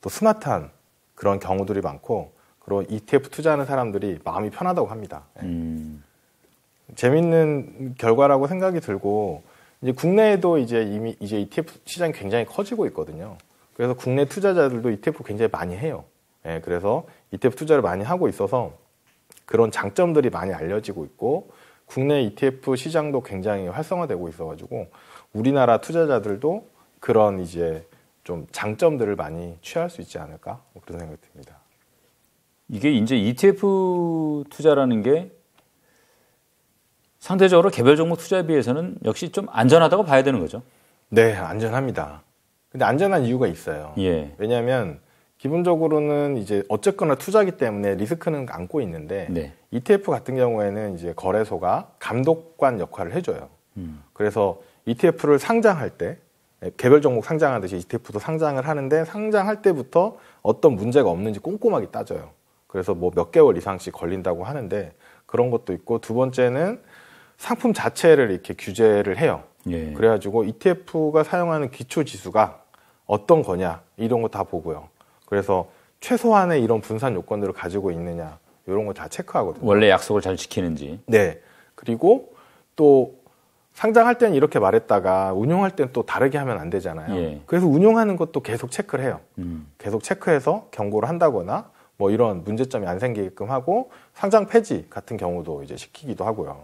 S2: 또 스마트한 그런 경우들이 많고 그리고 ETF 투자하는 사람들이 마음이 편하다고 합니다.
S1: 예. 음.
S2: 재밌는 결과라고 생각이 들고 이제 국내에도 이제 이미 이제 ETF 시장이 굉장히 커지고 있거든요. 그래서 국내 투자자들도 ETF 굉장히 많이 해요. 예, 그래서 ETF 투자를 많이 하고 있어서 그런 장점들이 많이 알려지고 있고 국내 ETF 시장도 굉장히 활성화되고 있어가지고 우리나라 투자자들도 그런 이제 좀 장점들을 많이 취할 수 있지 않을까 뭐 그런 생각이 듭니다.
S1: 이게 이제 ETF 투자라는 게 상대적으로 개별 종목 투자에 비해서는 역시 좀 안전하다고 봐야 되는 거죠. 네, 안전합니다. 근데 안전한 이유가 있어요. 예.
S2: 왜냐하면 기본적으로는 이제 어쨌거나 투자기 때문에 리스크는 안고 있는데 네. ETF 같은 경우에는 이제 거래소가 감독관 역할을 해줘요. 음. 그래서 ETF를 상장할 때 예, 개별 종목 상장하듯이 ETF도 상장을 하는데 상장할 때부터 어떤 문제가 없는지 꼼꼼하게 따져요. 그래서 뭐 몇 개월 이상씩 걸린다고 하는데 그런 것도 있고 두 번째는 상품 자체를 이렇게 규제를 해요. 예. 그래가지고 ETF가 사용하는 기초 지수가 어떤 거냐 이런 거 다 보고요. 그래서 최소한의 이런 분산 요건들을 가지고 있느냐 이런 거 다 체크하거든요. 원래
S1: 약속을 잘 지키는지.
S2: 네. 그리고 또 상장할 때는 이렇게 말했다가 운용할 때는 또 다르게 하면 안 되잖아요. 예. 그래서 운용하는 것도 계속 체크를 해요. 음. 계속 체크해서 경고를 한다거나 뭐 이런 문제점이 안 생기게끔 하고 상장 폐지 같은 경우도 이제 시키기도 하고요.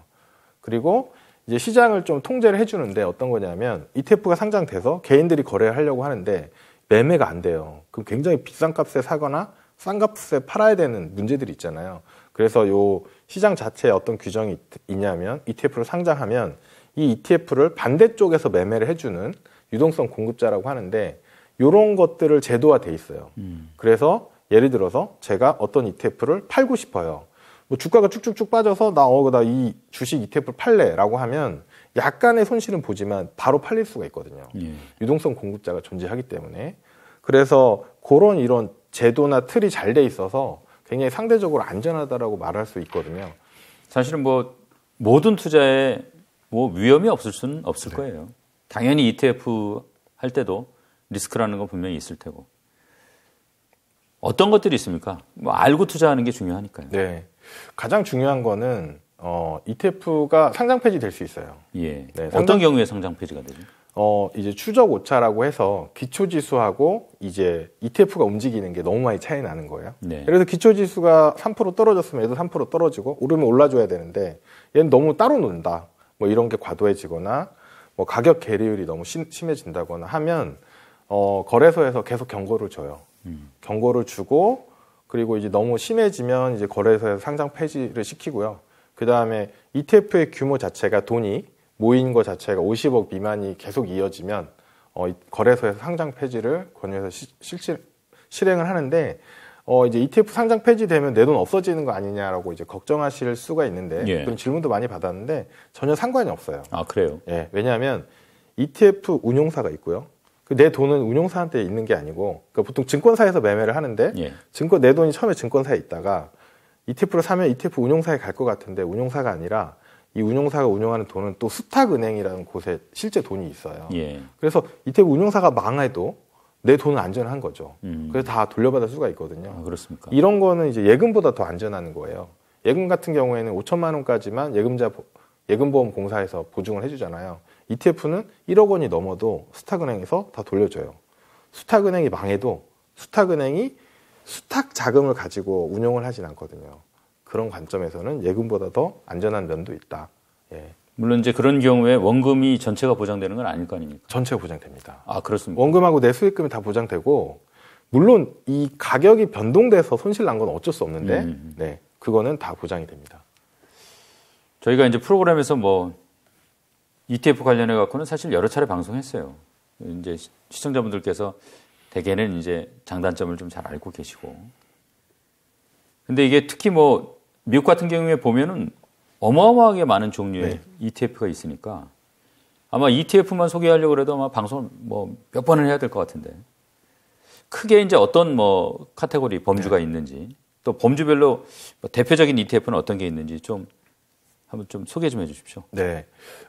S2: 그리고 이제 시장을 좀 통제를 해주는데 어떤 거냐면 ETF가 상장돼서 개인들이 거래를 하려고 하는데 매매가 안 돼요. 그럼 굉장히 비싼 값에 사거나 싼 값에 팔아야 되는 문제들이 있잖아요. 그래서 요 시장 자체에 어떤 규정이 있냐면 ETF를 상장하면 이 ETF를 반대쪽에서 매매를 해주는 유동성 공급자라고 하는데 요런 것들을 제도화 돼 있어요. 음. 그래서 예를 들어서 제가 어떤 ETF를 팔고 싶어요. 뭐 주가가 쭉쭉쭉 빠져서 나어나이 주식 ETF를 팔래라고 하면 약간의 손실은 보지만 바로 팔릴 수가 있거든요. 예. 유동성 공급자가 존재하기 때문에 그래서 그런 이런 제도나 틀이 잘
S1: 돼 있어서 굉장히 상대적으로 안전하다라고 말할 수 있거든요. 사실은 뭐 모든 투자에 뭐 위험이 없을 수는 없을 네. 거예요. 당연히 ETF 할 때도 리스크라는 건 분명히 있을 테고 어떤 것들이 있습니까? 뭐 알고 투자하는 게 중요하니까요. 네, 가장 중요한 거는 어,
S2: ETF가 상장 폐지 될 수 있어요.
S1: 예. 네, 상장... 어떤
S2: 경우에 상장 폐지가 되죠? 어, 이제 추적 오차라고 해서 기초 지수하고 이제 ETF가 움직이는 게 너무 많이 차이 나는 거예요. 네. 예를 들 기초 지수가 3% 떨어졌으면 얘도 3% 떨어지고 오르면 올라줘야 되는데 얘는 너무 따로 논다. 뭐 이런 게 과도해지거나 뭐 가격 계리율이 너무 심, 심해진다거나 하면 어, 거래소에서 계속 경고를 줘요. 음. 경고를 주고 그리고 이제 너무 심해지면 이제 거래소에서 상장 폐지를 시키고요. 그 다음에 ETF의 규모 자체가 돈이 모인 것 자체가 50억 미만이 계속 이어지면 어, 거래소에서 상장 폐지를 권유해서 시, 실질, 실행을 하는데 어, 이제 ETF 상장 폐지되면 내 돈 없어지는 거 아니냐라고 이제 걱정하실 수가 있는데 예. 그런 질문도 많이 받았는데 전혀 상관이 없어요. 아 그래요? 예, 왜냐하면 ETF 운용사가 있고요. 그 내 돈은 운용사한테 있는 게 아니고 그러니까 보통 증권사에서 매매를 하는데 예. 증권 내 돈이 처음에 증권사에 있다가 ETF를 사면 ETF 운용사에 갈 것 같은데 운용사가 아니라 이 운용사가 운영하는 돈은 또 수탁은행이라는 곳에 실제 돈이 있어요. 예. 그래서 ETF 운용사가 망해도 내 돈은 안전한 거죠. 음. 그래서 다 돌려받을 수가 있거든요. 아, 그렇습니까? 이런 거는 이제 예금보다 더 안전한 거예요. 예금 같은 경우에는 5천만 원까지만 예금자 예금보험공사에서 보증을 해주잖아요. ETF는 1억 원이 넘어도 수탁은행에서 다 돌려줘요. 수탁은행이 망해도 수탁은행이 수탁 자금을 가지고 운영을 하진 않거든요. 그런 관점에서는 예금보다 더 안전한 면도 있다.
S1: 예. 물론 이제 그런 경우에 원금이 전체가 보장되는 건 아닐 거 아닙니까? 전체가 보장됩니다. 아 그렇습니다. 원금하고 내 수익금이 다 보장되고 물론 이 가격이 변동돼서
S2: 손실 난 건 어쩔 수 없는데 음.
S1: 네 그거는 다 보장이 됩니다. 저희가 이제 프로그램에서 뭐 ETF 관련해 갖고는 사실 여러 차례 방송했어요. 이제 시청자분들께서 대개는 이제 장단점을 좀 잘 알고 계시고. 근데 이게 특히 뭐 미국 같은 경우에 보면은 어마어마하게 많은 종류의 네. ETF가 있으니까 아마 ETF만 소개하려고 해도 아마 방송뭐 몇 번을 해야 될 것 같은데 크게 이제 어떤 뭐 카테고리 범주가 네. 있는지 또 범주별로 뭐 대표적인 ETF는 어떤 게 있는지 좀 한번 좀 소개 좀 해주십시오. 네,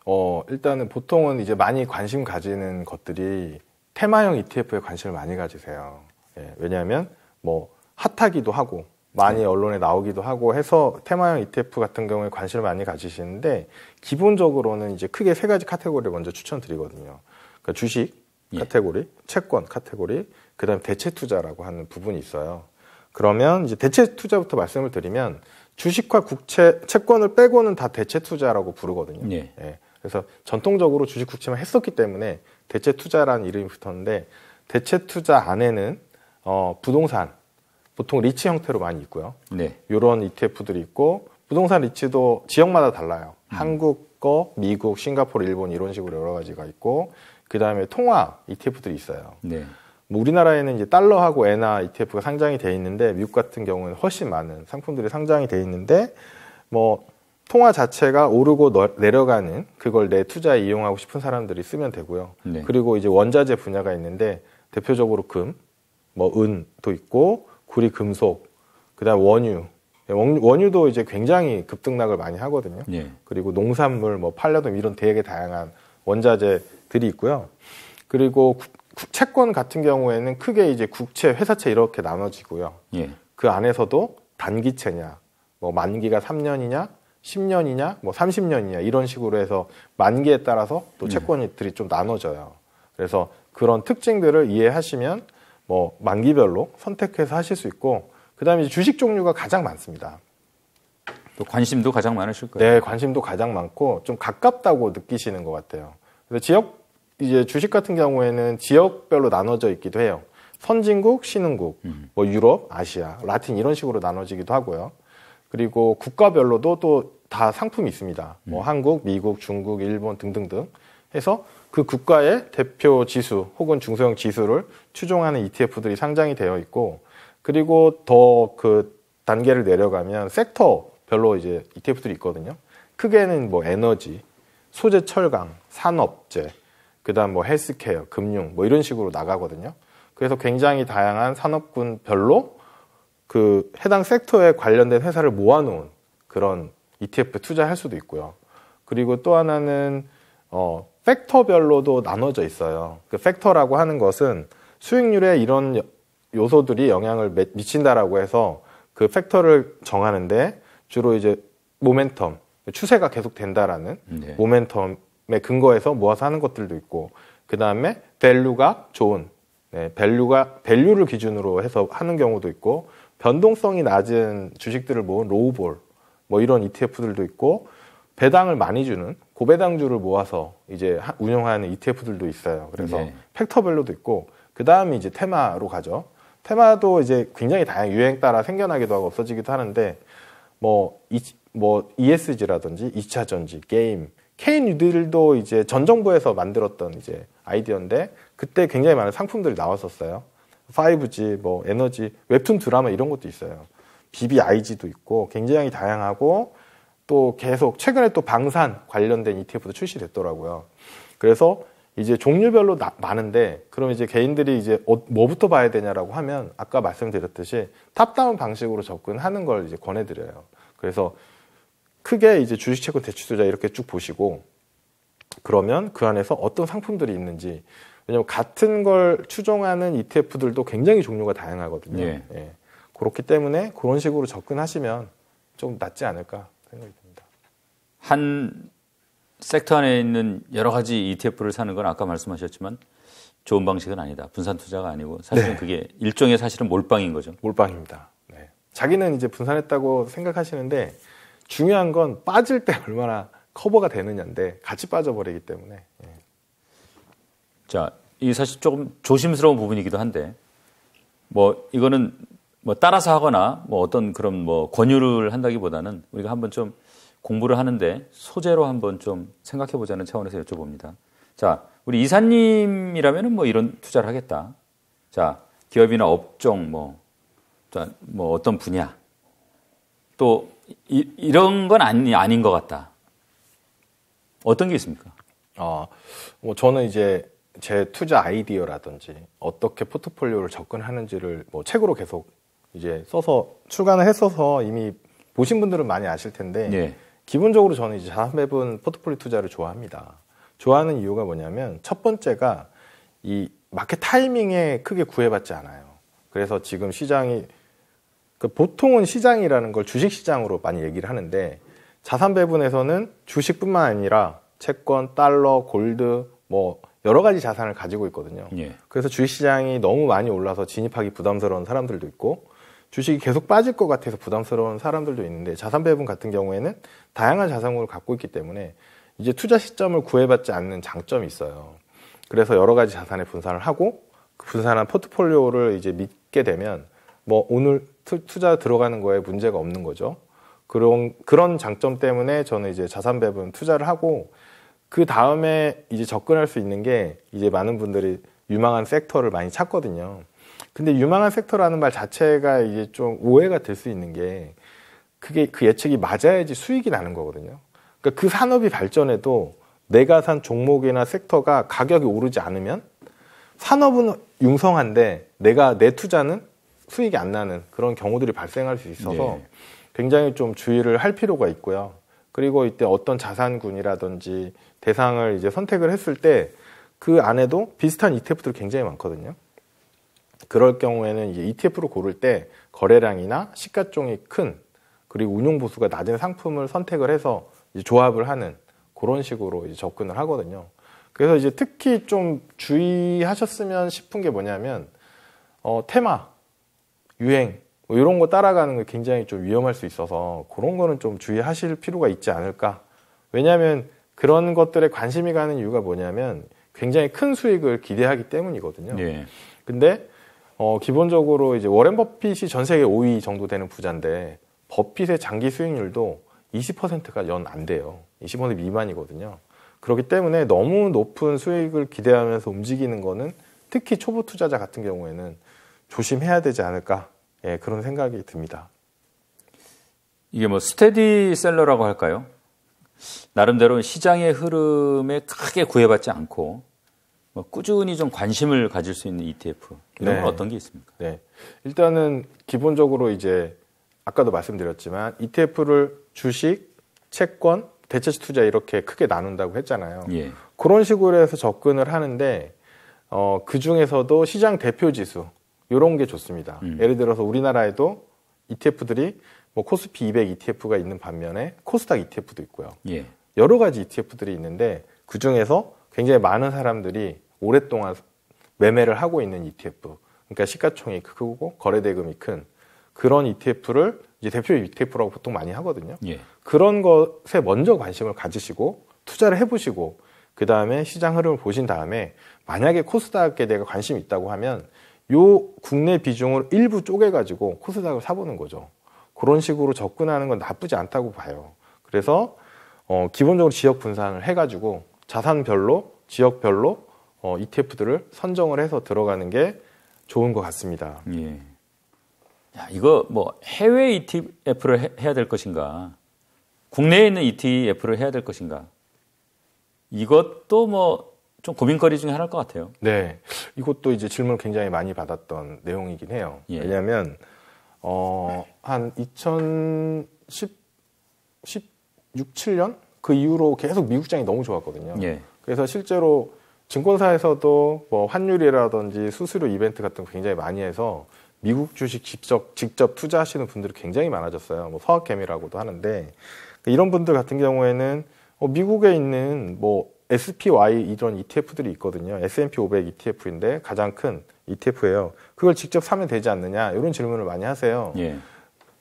S1: 어 일단은 보통은 이제 많이 관심 가지는 것들이
S2: 테마형 ETF에 관심을 많이 가지세요. 예, 왜냐하면 뭐 핫하기도 하고 많이 네. 언론에 나오기도 하고 해서 테마형 ETF 같은 경우에 관심을 많이 가지시는데 기본적으로는 이제 크게 세 가지 카테고리를 먼저 추천드리거든요. 그러니까 주식 예. 카테고리, 채권 카테고리, 그다음에 대체 투자라고 하는 부분이 있어요. 그러면 이제 대체 투자부터 말씀을 드리면 주식과 국채, 채권을 빼고는 다 대체 투자라고 부르거든요. 네. 예. 예. 그래서 전통적으로 주식 국채만 했었기 때문에 대체 투자라는 이름이 붙었는데 대체 투자 안에는 어, 부동산 보통 리치 형태로 많이 있고요. 네. 이런 ETF들이 있고 부동산 리치도 지역마다 달라요. 음. 한국 거, 미국, 싱가포르, 일본 이런 식으로 여러 가지가 있고 그 다음에 통화 ETF들이 있어요. 네. 뭐 우리나라에는 이제 달러하고 엔화 ETF가 상장이 돼 있는데 미국 같은 경우는 훨씬 많은 상품들이 상장이 돼 있는데 뭐 통화 자체가 오르고 내려가는 그걸 내 투자에 이용하고 싶은 사람들이 쓰면 되고요. 네. 그리고 이제 원자재 분야가 있는데 대표적으로 금, 뭐 은도 있고 구리 금속, 그다음 원유. 예, 원유도 이제 굉장히 급등락을 많이 하거든요. 네. 그리고 농산물, 뭐 팔레돔 이런 되게 다양한 원자재들이 있고요. 그리고 구, 채권 같은 경우에는 크게 이제 국채, 회사채 이렇게 나눠지고요. 예. 그 안에서도 단기채냐, 뭐 만기가 3년이냐, 10년이냐, 뭐 30년이냐 이런 식으로 해서 만기에 따라서 또 음. 채권들이 좀 나눠져요. 그래서 그런 특징들을 이해하시면 뭐 만기별로 선택해서 하실 수 있고 그다음에 주식 종류가 가장 많습니다. 또
S1: 관심도 가장 많으실
S2: 거예요. 네, 관심도 가장 많고 좀 가깝다고 느끼시는 것 같아요. 그래서 지역 이제 주식 같은 경우에는 지역별로 나눠져 있기도 해요. 선진국, 신흥국, 음. 뭐 유럽, 아시아, 라틴 이런 식으로 나눠지기도 하고요. 그리고 국가별로도 또다 상품이 있습니다. 뭐 음. 한국, 미국, 중국, 일본 등등등 해서 그 국가의 대표 지수 혹은 중소형 지수를 추종하는 ETF들이 상장이 되어 있고 그리고 더 그 단계를 내려가면 섹터별로 이제 ETF들이 있거든요. 크게는 뭐 에너지, 소재 철강, 산업재, 그다음 뭐 헬스케어, 금융 뭐 이런 식으로 나가거든요. 그래서 굉장히 다양한 산업군별로 그 해당 섹터에 관련된 회사를 모아놓은 그런 ETF에 투자할 수도 있고요. 그리고 또 하나는 어, 팩터별로도 나눠져 있어요. 그 팩터라고 하는 것은 수익률에 이런 요소들이 영향을 미친다라고 해서 그 팩터를 정하는데 주로 이제 모멘텀, 추세가 계속 된다라는 네. 모멘텀에 근거해서 모아서 하는 것들도 있고 그 다음에 밸류가 좋은 네, 밸류가 밸류를 기준으로 해서 하는 경우도 있고 변동성이 낮은 주식들을 모은 로우볼 뭐 이런 ETF들도 있고 배당을 많이 주는 고배당주를 모아서 이제 운영하는 ETF들도 있어요. 그래서 네. 팩터별로도 있고 그다음에 이제 테마로 가죠. 테마도 이제 굉장히 다양 유행 따라 생겨나기도 하고 없어지기도 하는데 뭐, 이, 뭐 ESG라든지 2차 전지, 게임, 케인 유딜도 이제 전 정부에서 만들었던 이제 아이디어인데 그때 굉장히 많은 상품들이 나왔었어요. 5G, 뭐 에너지, 웹툰 드라마 이런 것도 있어요. BBIG도 있고 굉장히 다양하고 또 계속 최근에 또 방산 관련된 ETF도 출시됐더라고요. 그래서 이제 종류별로 나, 많은데 그럼 이제 개인들이 이제 어, 뭐부터 봐야 되냐라고 하면 아까 말씀드렸듯이 탑다운 방식으로 접근하는 걸 이제 권해드려요. 그래서 크게 이제 주식채권 대출투자 이렇게 쭉 보시고 그러면 그 안에서 어떤 상품들이 있는지 왜냐면 같은 걸 추종하는 ETF들도 굉장히 종류가 다양하거든요. 예. 예. 그렇기 때문에 그런 식으로 접근하시면 좀 낫지 않을까 생각이
S1: 듭니다. 한 섹터 안에 있는 여러 가지 ETF를 사는 건 아까 말씀하셨지만 좋은 방식은 아니다. 분산 투자가 아니고 사실은 네. 그게 일종의 사실은 몰빵인 거죠. 몰빵입니다. 네.
S2: 자기는 이제 분산했다고 생각하시는데 중요한 건 빠질 때 얼마나
S1: 커버가 되느냐인데 같이 빠져버리기 때문에. 네. 자, 이 사실 조금 조심스러운 부분이기도 한데 뭐 이거는 뭐 따라서 하거나 뭐 어떤 그런 뭐 권유를 한다기보다는 우리가 한번 좀 공부를 하는데 소재로 한번 좀 생각해 보자는 차원에서 여쭤봅니다. 자, 우리 이사님이라면은 뭐 이런 투자를 하겠다. 자, 기업이나 업종 뭐, 자, 뭐 어떤 분야 또 이, 이 런건 아니 아닌 것 같다. 어떤 게 있습니까? 아, 뭐 저는 이제 제 투자
S2: 아이디어라든지 어떻게 포트폴리오를 접근하는지를 뭐 책으로 계속 이제 써서 출간을 했어서 이미 보신 분들은 많이 아실 텐데 예. 기본적으로 저는 이제 자산배분 포트폴리오 투자를 좋아합니다. 좋아하는 이유가 뭐냐면 첫 번째가 이 마켓 타이밍에 크게 구애받지 않아요. 그래서 지금 시장이 그 보통은 시장이라는 걸 주식 시장으로 많이 얘기를 하는데 자산 배분에서는 주식뿐만 아니라 채권, 달러, 골드 뭐 여러 가지 자산을 가지고 있거든요. 예. 그래서 주식 시장이 너무 많이 올라서 진입하기 부담스러운 사람들도 있고 주식이 계속 빠질 것 같아서 부담스러운 사람들도 있는데 자산 배분 같은 경우에는 다양한 자산을 갖고 있기 때문에 이제 투자 시점을 구애받지 않는 장점이 있어요. 그래서 여러 가지 자산의 분산을 하고 그 분산한 포트폴리오를 이제 믿게 되면 뭐 오늘 투자 들어가는 거에 문제가 없는 거죠. 그런 그런 장점 때문에 저는 이제 자산 배분 투자를 하고 그 다음에 이제 접근할 수 있는 게 이제 많은 분들이 유망한 섹터를 많이 찾거든요. 근데 유망한 섹터라는 말 자체가 이제 좀 오해가 될 수 있는 게 그게 그 예측이 맞아야지 수익이 나는 거거든요. 그러니까 그 산업이 발전해도 내가 산 종목이나 섹터가 가격이 오르지 않으면 산업은 융성한데 내가 내 투자는 수익이 안 나는 그런 경우들이 발생할 수 있어서 예. 굉장히 좀 주의를 할 필요가 있고요. 그리고 이때 어떤 자산군이라든지 대상을 이제 선택을 했을 때 그 안에도 비슷한 ETF들이 굉장히 많거든요. 그럴 경우에는 이제 ETF로 고를 때 거래량이나 시가총이 큰 그리고 운용 보수가 낮은 상품을 선택을 해서 조합을 하는 그런 식으로 접근을 하거든요. 그래서 이제 특히 좀 주의하셨으면 싶은 게 뭐냐면 어, 테마, 유행 뭐 이런 거 따라가는 게 굉장히 좀 위험할 수 있어서 그런 거는 좀 주의하실 필요가 있지 않을까. 왜냐하면 그런 것들에 관심이 가는 이유가 뭐냐면 굉장히 큰 수익을 기대하기 때문이거든요. 예. 근데 어, 기본적으로 이제 워렌 버핏이 전 세계 5위 정도 되는 부자인데 버핏의 장기 수익률도 20%가 연 안 돼요. 20% 미만이거든요. 그렇기 때문에 너무 높은 수익을 기대하면서 움직이는 거는 특히 초보 투자자 같은 경우에는 조심해야 되지 않을까 예, 그런 생각이 듭니다.
S1: 이게 뭐 스테디셀러라고 할까요? 나름대로 시장의 흐름에 크게 구애받지 않고 뭐 꾸준히 좀 관심을 가질 수 있는 ETF 이런 네. 건 어떤 게 있습니까?
S2: 네, 일단은
S1: 기본적으로 이제
S2: 아까도 말씀드렸지만 ETF를 주식, 채권, 대체시 투자 이렇게 크게 나눈다고 했잖아요. 예. 그런 식으로 해서 접근을 하는데 어, 그 중에서도 시장 대표 지수 이런 게 좋습니다. 음. 예를 들어서 우리나라에도 ETF들이 뭐 코스피 200 ETF가 있는 반면에 코스닥 ETF도 있고요. 예. 여러 가지 ETF들이 있는데 그 중에서 굉장히 많은 사람들이 오랫동안 매매를 하고 있는 ETF, 그러니까 시가총액이 크고 거래 대금이 큰 그런 ETF를 이제 대표 ETF라고 보통 많이 하거든요. 예. 그런 것에 먼저 관심을 가지시고 투자를 해보시고 그 다음에 시장 흐름을 보신 다음에 만약에 코스닥에 내가 관심이 있다고 하면 요 국내 비중을 일부 쪼개가지고 코스닥을 사보는 거죠. 그런 식으로 접근하는 건 나쁘지 않다고 봐요. 그래서 어, 기본적으로 지역 분산을 해가지고 자산별로 지역별로 어, ETF들을 선정을
S1: 해서 들어가는 게 좋은 것 같습니다. 예. 야, 이거 뭐 해외 ETF를 해, 해야 될 것인가? 국내에 있는 ETF를 해야 될 것인가? 이것도 뭐 좀 고민거리 중에 하나일 것 같아요.
S2: 네. 이것도 이제 질문을 굉장히 많이 받았던 내용이긴 해요. 예. 왜냐하면 어, 한 2010, 1 7년 그 이후로 계속 미국장이 너무 좋았거든요. 예. 그래서 실제로 증권사에서도 뭐 환율이라든지 수수료 이벤트 같은 거 굉장히 많이 해서 미국 주식 직접, 직접 투자하시는 분들이 굉장히 많아졌어요. 뭐 서학개미라고도 하는데 그러니까 이런 분들 같은 경우에는 어, 미국에 있는 뭐 SPY 이런 ETF들이 있거든요. S&P 500 ETF인데 가장 큰 ETF예요. 그걸 직접 사면 되지 않느냐 이런 질문을 많이 하세요. 예.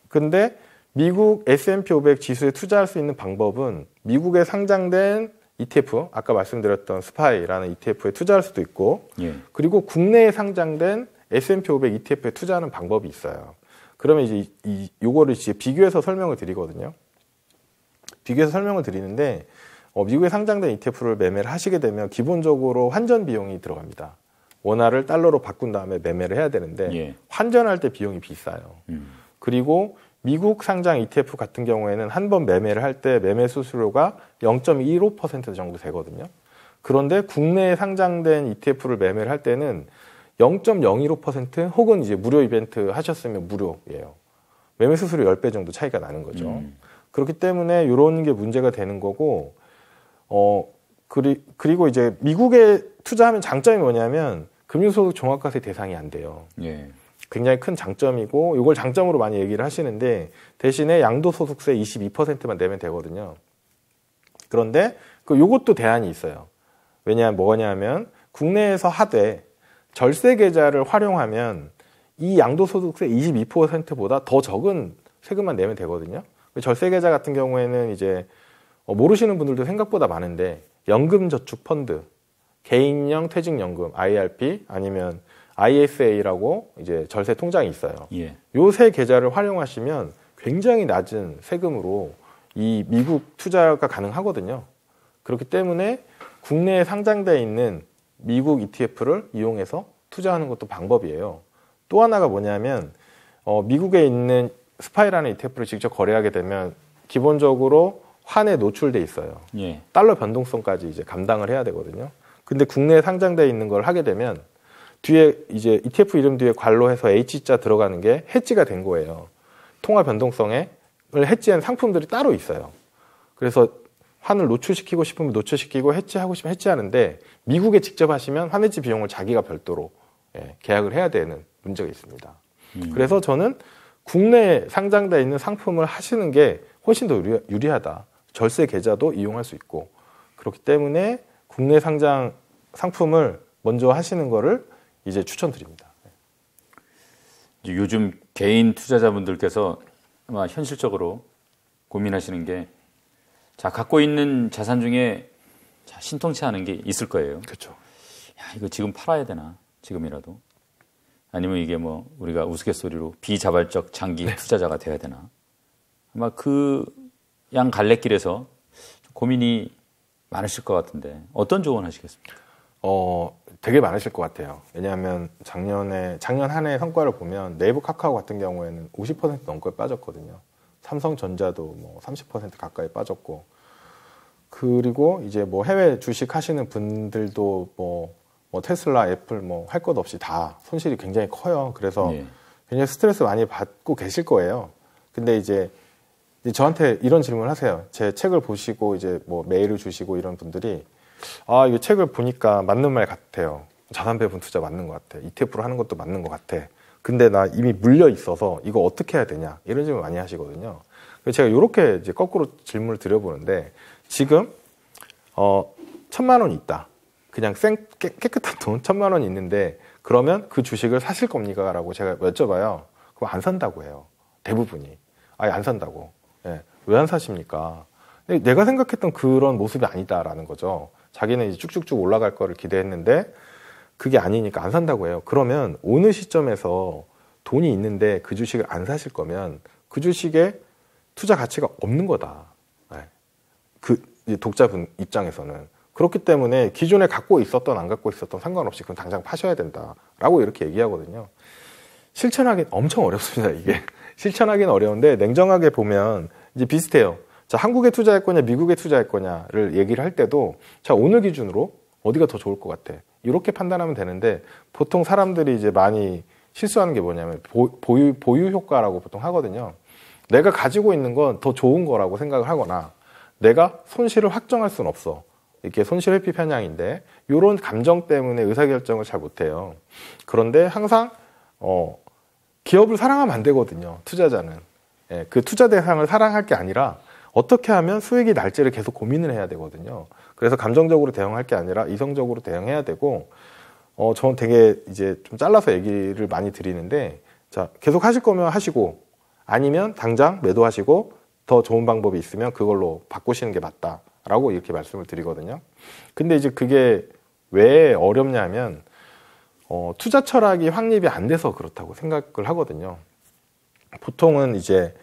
S2: 근데 미국 S&P 500 지수에 투자할 수 있는 방법은 미국에 상장된 ETF 아까 말씀드렸던 스파이라는 ETF에 투자할 수도 있고 예. 그리고 국내에 상장된 S&P 500 ETF에 투자하는 방법이 있어요. 그러면 이제 이 요거를 이제 비교해서 설명을 드리거든요. 비교해서 설명을 드리는데 어, 미국에 상장된 ETF를 매매를 하시게 되면 기본적으로 환전 비용이 들어갑니다. 원화를 달러로 바꾼 다음에 매매를 해야 되는데 예. 환전할 때 비용이 비싸요. 음. 그리고 미국 상장 ETF 같은 경우에는 한 번 매매를 할 때 매매 수수료가 0.15% 정도 되거든요. 그런데 국내에 상장된 ETF를 매매를 할 때는 0.015% 혹은 이제 무료 이벤트 하셨으면 무료예요. 매매 수수료 10배 정도 차이가 나는 거죠. 음. 그렇기 때문에 이런 게 문제가 되는 거고, 어, 그리, 그리고 이제 미국에 투자하면 장점이 뭐냐면 금융소득 종합과세 대상이 안 돼요. 예. 굉장히 큰 장점이고 이걸 장점으로 많이 얘기를 하시는데 대신에 양도소득세 22%만 내면 되거든요. 그런데 그 요것도 대안이 있어요. 왜냐하면 뭐냐면 국내에서 하되 절세 계좌를 활용하면 이 양도소득세 22%보다 더 적은 세금만 내면 되거든요. 그 절세 계좌 같은 경우에는 이제 어, 모르시는 분들도 생각보다 많은데 연금저축펀드, 개인형 퇴직연금 IRP 아니면 ISA라고 이제 절세 통장이 있어요. 예. 요세 계좌를 활용하시면 굉장히 낮은 세금으로 이 미국 투자가 가능하거든요. 그렇기 때문에 국내에 상장돼 있는 미국 ETF를 이용해서 투자하는 것도 방법이에요. 또 하나가 뭐냐면 어, 미국에 있는 스파이라는 ETF를 직접 거래하게 되면 기본적으로 환에 노출돼 있어요. 예. 달러 변동성까지 이제 감당을 해야 되거든요. 근데 국내에 상장되어 있는 걸 하게 되면 뒤에 이제 ETF 이름 뒤에 관로 해서 H자 들어가는 게 해지가 된 거예요. 통화 변동성을 에 해지한 상품들이 따로 있어요. 그래서 환을 노출시키고 싶으면 노출시키고 해지하고 싶으면 해지하는데 미국에 직접 하시면 환해지 비용을 자기가 별도로 예, 계약을 해야 되는 문제가 있습니다. 음. 그래서 저는 국내에 상장되어 있는 상품을 하시는 게 훨씬 더 유리, 하다 절세 계좌도 이용할 수 있고 그렇기 때문에 국내 상장 상품을 먼저 하시는 거를
S1: 이제 추천드립니다. 요즘 개인 투자자분들께서 아마 현실적으로 고민하시는 게 자, 갖고 있는 자산 중에 자, 신통치 않은 게 있을 거예요. 그렇죠. 야, 이거 지금 팔아야 되나? 지금이라도. 아니면 이게 뭐 우리가 우스갯소리로 비자발적 장기 네. 투자자가 돼야 되나? 아마 그 양 갈래길에서 고민이 많으실 것 같은데 어떤 조언 하시겠습니까? 어, 되게 많으실 것 같아요.
S2: 왜냐하면 작년에 작년 한 해 성과를 보면 네이버 카카오 같은 경우에는 50% 넘게 빠졌거든요. 삼성전자도 뭐 30% 가까이 빠졌고 그리고 이제 뭐 해외 주식 하시는 분들도 뭐, 뭐 테슬라, 애플 뭐 할 것 없이 다 손실이 굉장히 커요. 그래서 예. 굉장히 스트레스 많이 받고 계실 거예요. 근데 이제 저한테 이런 질문을 하세요. 제 책을 보시고 이제 뭐 메일을 주시고 이런 분들이 아, 이 책을 보니까 맞는 말 같아요. 자산 배분 투자 맞는 것 같아. ETF로 하는 것도 맞는 것 같아. 근데 나 이미 물려 있어서 이거 어떻게 해야 되냐. 이런 질문 많이 하시거든요. 그래서 제가 이렇게 이제 거꾸로 질문을 드려보는데 지금, 어, 천만 원 있다. 그냥 생, 깨, 깨끗한 돈 천만 원 있는데 그러면 그 주식을 사실 겁니까? 라고 제가 여쭤봐요. 그거안 산다고 해요. 대부분이. 아예 안 산다고. 예. 왜 안 사십니까? 내가 생각했던 그런 모습이 아니다라는 거죠. 자기는 이제 쭉쭉쭉 올라갈 거를 기대했는데 그게 아니니까 안 산다고 해요. 그러면 어느 시점에서 돈이 있는데 그 주식을 안 사실 거면 그 주식에 투자 가치가 없는 거다. 네. 그 독자분 입장에서는 그렇기 때문에 기존에 갖고 있었던 안 갖고 있었던 상관없이 그건 당장 파셔야 된다라고 이렇게 얘기하거든요. 실천하기 엄청 어렵습니다. 이게 실천하기는 어려운데 냉정하게 보면 이제 비슷해요. 자, 한국에 투자할 거냐, 미국에 투자할 거냐를 얘기를 할 때도 자, 오늘 기준으로 어디가 더 좋을 것 같아. 이렇게 판단하면 되는데 보통 사람들이 이제 많이 실수하는 게 뭐냐면 보, 보유, 보유 효과라고 보통 하거든요. 내가 가지고 있는 건 더 좋은 거라고 생각을 하거나 내가 손실을 확정할 수는 없어. 이렇게 손실 회피 편향인데 이런 감정 때문에 의사결정을 잘 못해요. 그런데 항상 어, 기업을 사랑하면 안 되거든요. 투자자는 예, 그 투자 대상을 사랑할 게 아니라 어떻게 하면 수익이 날지를 계속 고민을 해야 되거든요. 그래서 감정적으로 대응할 게 아니라 이성적으로 대응해야 되고, 어, 저는 되게 이제 좀 잘라서 얘기를 많이 드리는데, 자, 계속 하실 거면 하시고, 아니면 당장 매도하시고, 더 좋은 방법이 있으면 그걸로 바꾸시는 게 맞다라고 이렇게 말씀을 드리거든요. 근데 이제 그게 왜 어렵냐면, 어, 투자 철학이 확립이 안 돼서 그렇다고 생각을 하거든요. 보통은 이제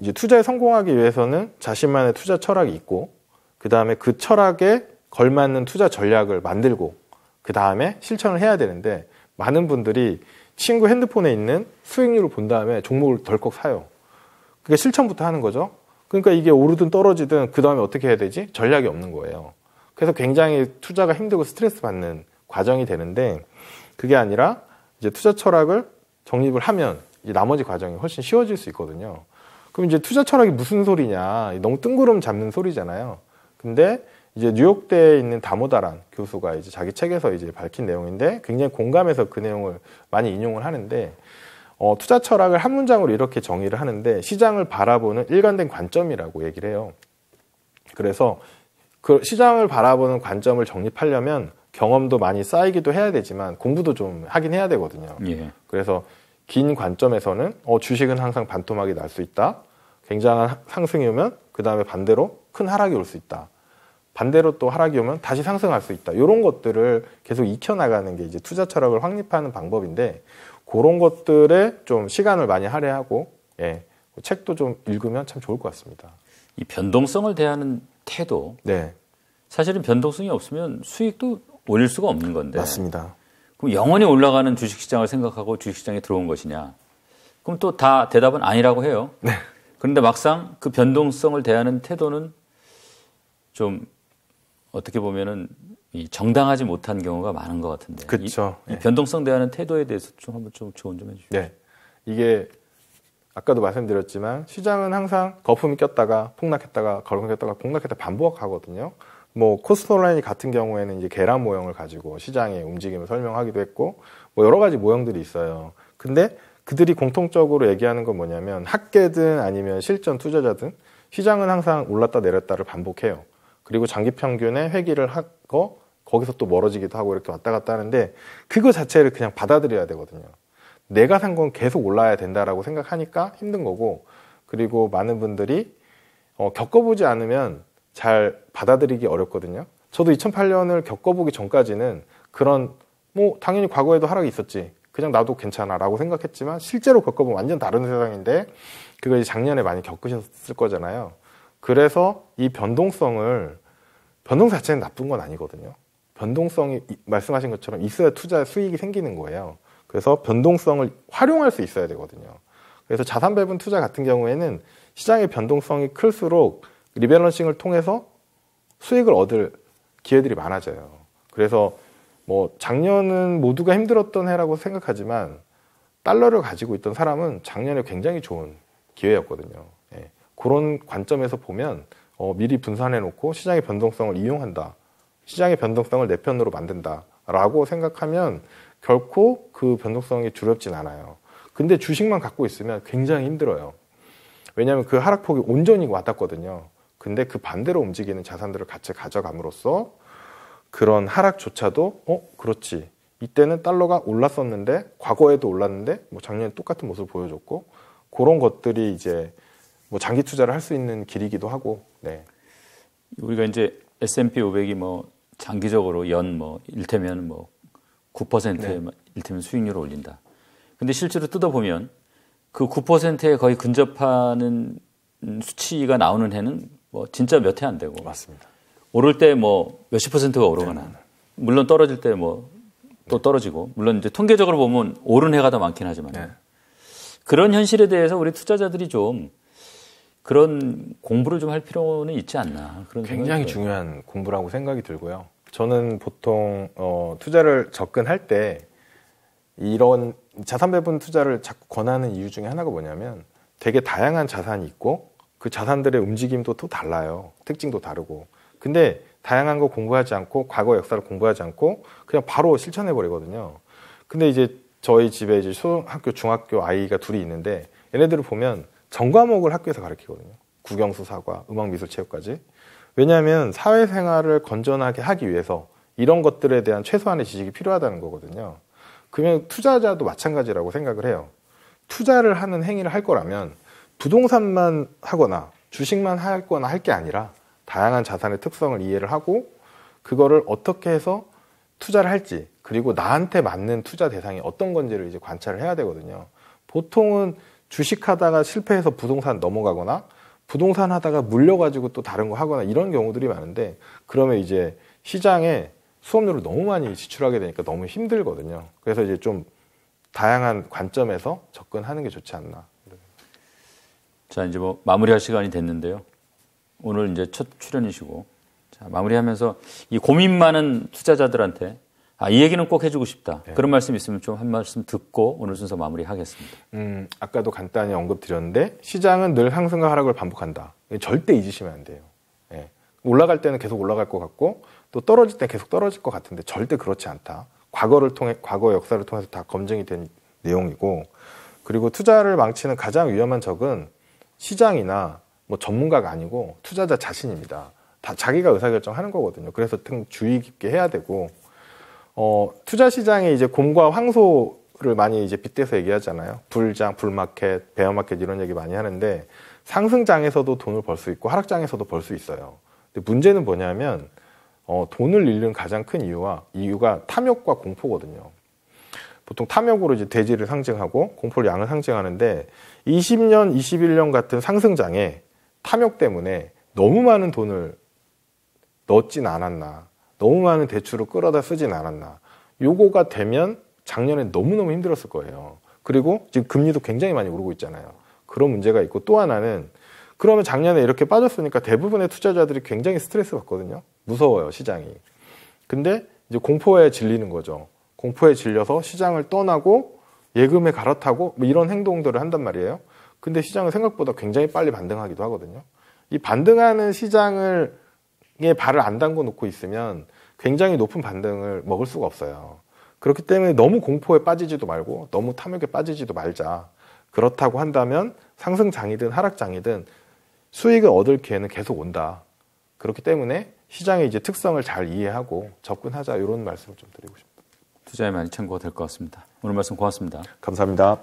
S2: 이제 투자에 성공하기 위해서는 자신만의 투자 철학이 있고 그 다음에 그 철학에 걸맞는 투자 전략을 만들고 그 다음에 실천을 해야 되는데 많은 분들이 친구 핸드폰에 있는 수익률을 본 다음에 종목을 덜컥 사요. 그게 실천부터 하는 거죠. 그러니까 이게 오르든 떨어지든 그 다음에 어떻게 해야 되지? 전략이 없는 거예요. 그래서 굉장히 투자가 힘들고 스트레스 받는 과정이 되는데 그게 아니라 이제 투자 철학을 정립을 하면 나머지 과정이 훨씬 쉬워질 수 있거든요. 그럼 이제 투자 철학이 무슨 소리냐. 너무 뜬구름 잡는 소리잖아요. 근데 이제 뉴욕대에 있는 다모다란 교수가 이제 자기 책에서 이제 밝힌 내용인데 굉장히 공감해서 그 내용을 많이 인용을 하는데 어, 투자 철학을 한 문장으로 이렇게 정의를 하는데 시장을 바라보는 일관된 관점이라고 얘기를 해요. 그래서 그 시장을 바라보는 관점을 정립하려면 경험도 많이 쌓이기도 해야 되지만 공부도 좀 하긴 해야 되거든요. 예. 그래서 긴 관점에서는 어, 주식은 항상 반토막이 날 수 있다. 굉장한 상승이 오면 그 다음에 반대로 큰 하락이 올 수 있다. 반대로 또 하락이 오면 다시 상승할 수 있다. 이런 것들을 계속 익혀나가는 게 이제 투자 철학을 확립하는 방법인데 그런 것들에 좀 시간을 많이 할애하고 예,
S1: 그 책도 좀 읽으면 참 좋을 것 같습니다. 이 변동성을 대하는 태도. 네. 사실은 변동성이 없으면 수익도 올릴 수가 없는 건데. 맞습니다. 그럼 영원히 올라가는 주식시장을 생각하고 주식시장에 들어온 것이냐? 그럼 또 다 대답은 아니라고 해요. 네. 그런데 막상 그 변동성을 대하는 태도는 좀 어떻게 보면은 정당하지 못한 경우가 많은 것 같은데. 그렇죠. 이, 이 예. 변동성 대하는 태도에 대해서 좀 한번 좀 조언 좀 해주시죠. 네. 이게 아까도
S2: 말씀드렸지만 시장은 항상 거품이 꼈다가 폭락했다가 거름했다가 폭락했다 가 반복하거든요. 뭐 코스트 온라인 같은 경우에는 이제 계란 모형을 가지고 시장의 움직임을 설명하기도 했고 뭐 여러 가지 모형들이 있어요. 근데 그들이 공통적으로 얘기하는 건 뭐냐면 학계든 아니면 실전 투자자든 시장은 항상 올랐다 내렸다를 반복해요. 그리고 장기 평균의 회기를 하고 거기서 또 멀어지기도 하고 이렇게 왔다 갔다 하는데 그거 자체를 그냥 받아들여야 되거든요. 내가 산 건 계속 올라야 된다라고 생각하니까 힘든 거고 그리고 많은 분들이 어, 겪어보지 않으면 잘 받아들이기 어렵거든요. 저도 2008년을 겪어보기 전까지는 그런 뭐 당연히 과거에도 하락이 있었지. 그냥 나도 괜찮아라고 생각했지만 실제로 겪어보면 완전 다른 세상인데 그걸 작년에 많이 겪으셨을 거잖아요. 그래서 이 변동성을 변동 자체는 나쁜 건 아니거든요. 변동성이 말씀하신 것처럼 있어야 투자 수익이 생기는 거예요. 그래서 변동성을 활용할 수 있어야 되거든요. 그래서 자산 배분 투자 같은 경우에는 시장의 변동성이 클수록 리밸런싱을 통해서 수익을 얻을 기회들이 많아져요. 그래서 뭐 작년은 모두가 힘들었던 해라고 생각하지만 달러를 가지고 있던 사람은 작년에 굉장히 좋은 기회였거든요. 예. 그런 관점에서 보면 어, 미리 분산해 놓고 시장의 변동성을 이용한다. 시장의 변동성을 내 편으로 만든다. 라고 생각하면 결코 그 변동성이 두렵진 않아요. 근데 주식만 갖고 있으면 굉장히 힘들어요. 왜냐하면 그 하락폭이 온전히 왔닿거든요 근데 그 반대로 움직이는 자산들을 같이 가져감으로써 그런 하락조차도 어 그렇지 이때는 달러가 올랐었는데 과거에도 올랐는데 뭐 작년에 똑같은 모습을 보여줬고 그런 것들이
S1: 이제 뭐 장기 투자를 할 수 있는 길이기도 하고 네 우리가 이제 S&P 500이 뭐 장기적으로 연 뭐 일테면 뭐 9%의 네. 뭐 일테면 수익률을 올린다. 근데 실제로 뜯어보면 그 9%에 거의 근접하는 수치가 나오는 해는 뭐 진짜 몇 해 안 되고 맞습니다. 오를 때 뭐 몇십 퍼센트가 오르거나 네. 네, 네. 물론 떨어질 때 뭐또 네. 떨어지고 물론 이제 통계적으로 보면 오른 해가 더 많긴 하지만 네. 그런 현실에 대해서 우리 투자자들이 좀 그런 공부를 좀 할 필요는 있지 않나 그런 굉장히 중요한 공부라고 생각이 들고요.
S2: 저는 보통 어, 투자를 접근할 때 이런 자산 배분 투자를 자꾸 권하는 이유 중에 하나가 뭐냐면 되게 다양한 자산이 있고 그 자산들의 움직임도 또 달라요. 특징도 다르고. 근데 다양한 거 공부하지 않고 과거 역사를 공부하지 않고 그냥 바로 실천해 버리거든요. 근데 이제 저희 집에 이제 초등학교, 중학교 아이가 둘이 있는데 얘네들을 보면 전과목을 학교에서 가르치거든요. 국영수 사과, 음악 미술 체육까지. 왜냐하면 사회생활을 건전하게 하기 위해서 이런 것들에 대한 최소한의 지식이 필요하다는 거거든요. 그러면 투자자도 마찬가지라고 생각을 해요. 투자를 하는 행위를 할 거라면 부동산만 하거나 주식만 할거나 할 게 아니라 다양한 자산의 특성을 이해를 하고 그거를 어떻게 해서 투자를 할지 그리고 나한테 맞는 투자 대상이 어떤 건지를 이제 관찰을 해야 되거든요. 보통은 주식하다가 실패해서 부동산 넘어가거나 부동산 하다가 물려가지고 또 다른 거 하거나 이런 경우들이 많은데 그러면 이제 시장에 수업료를 너무 많이 지출하게 되니까 너무 힘들거든요. 그래서
S1: 이제 좀 다양한 관점에서 접근하는 게 좋지 않나. 자, 이제 뭐 마무리할 시간이 됐는데요. 오늘 이제 첫 출연이시고. 자, 마무리하면서 이 고민 많은 투자자들한테 아, 이 얘기는 꼭 해주고 싶다. 네. 그런 말씀 있으면 좀 한 말씀 듣고 오늘 순서 마무리하겠습니다. 음, 아까도 간단히 언급드렸는데
S2: 시장은 늘 상승과 하락을 반복한다. 절대 잊으시면 안 돼요. 예. 올라갈 때는 계속 올라갈 것 같고 또 떨어질 때 계속 떨어질 것 같은데 절대 그렇지 않다. 과거를 통해 과거 역사를 통해서 다 검증이 된 내용이고 그리고 투자를 망치는 가장 위험한 적은 시장이나 뭐 전문가가 아니고 투자자 자신입니다. 다 자기가 의사결정하는 거거든요. 그래서 주의 깊게 해야 되고 어, 투자 시장에 이제 곰과 황소를 많이 이제 빗대서 얘기하잖아요. 불장, 불마켓, 베어마켓 이런 얘기 많이 하는데 상승장에서도 돈을 벌 수 있고 하락장에서도 벌 수 있어요. 근데 문제는 뭐냐면 어, 돈을 잃는 가장 큰 이유와 이유가 탐욕과 공포거든요. 보통 탐욕으로 이제 돼지를 상징하고 공포를 양을 상징하는데 20년, 21년 같은 상승장에 탐욕 때문에 너무 많은 돈을 넣진 않았나. 너무 많은 대출을 끌어다 쓰진 않았나. 요거가 되면 작년에 너무너무 힘들었을 거예요. 그리고 지금 금리도 굉장히 많이 오르고 있잖아요. 그런 문제가 있고 또 하나는 그러면 작년에 이렇게 빠졌으니까 대부분의 투자자들이 굉장히 스트레스 받거든요. 무서워요, 시장이. 근데 이제 공포에 질리는 거죠. 공포에 질려서 시장을 떠나고 예금에 갈아타고 뭐 이런 행동들을 한단 말이에요. 근데 시장은 생각보다 굉장히 빨리 반등하기도 하거든요. 이 반등하는 시장을 에 발을 안 담궈 놓고 있으면 굉장히 높은 반등을 먹을 수가 없어요. 그렇기 때문에 너무 공포에 빠지지도 말고 너무 탐욕에 빠지지도 말자. 그렇다고 한다면 상승장이든 하락장이든 수익을 얻을 기회는 계속 온다. 그렇기 때문에 시장의
S1: 이제 특성을 잘 이해하고 접근하자 이런 말씀을 좀 드리고 싶습니다. 투자에 많이 참고가 될 것 같습니다. 오늘 말씀 고맙습니다. 감사합니다.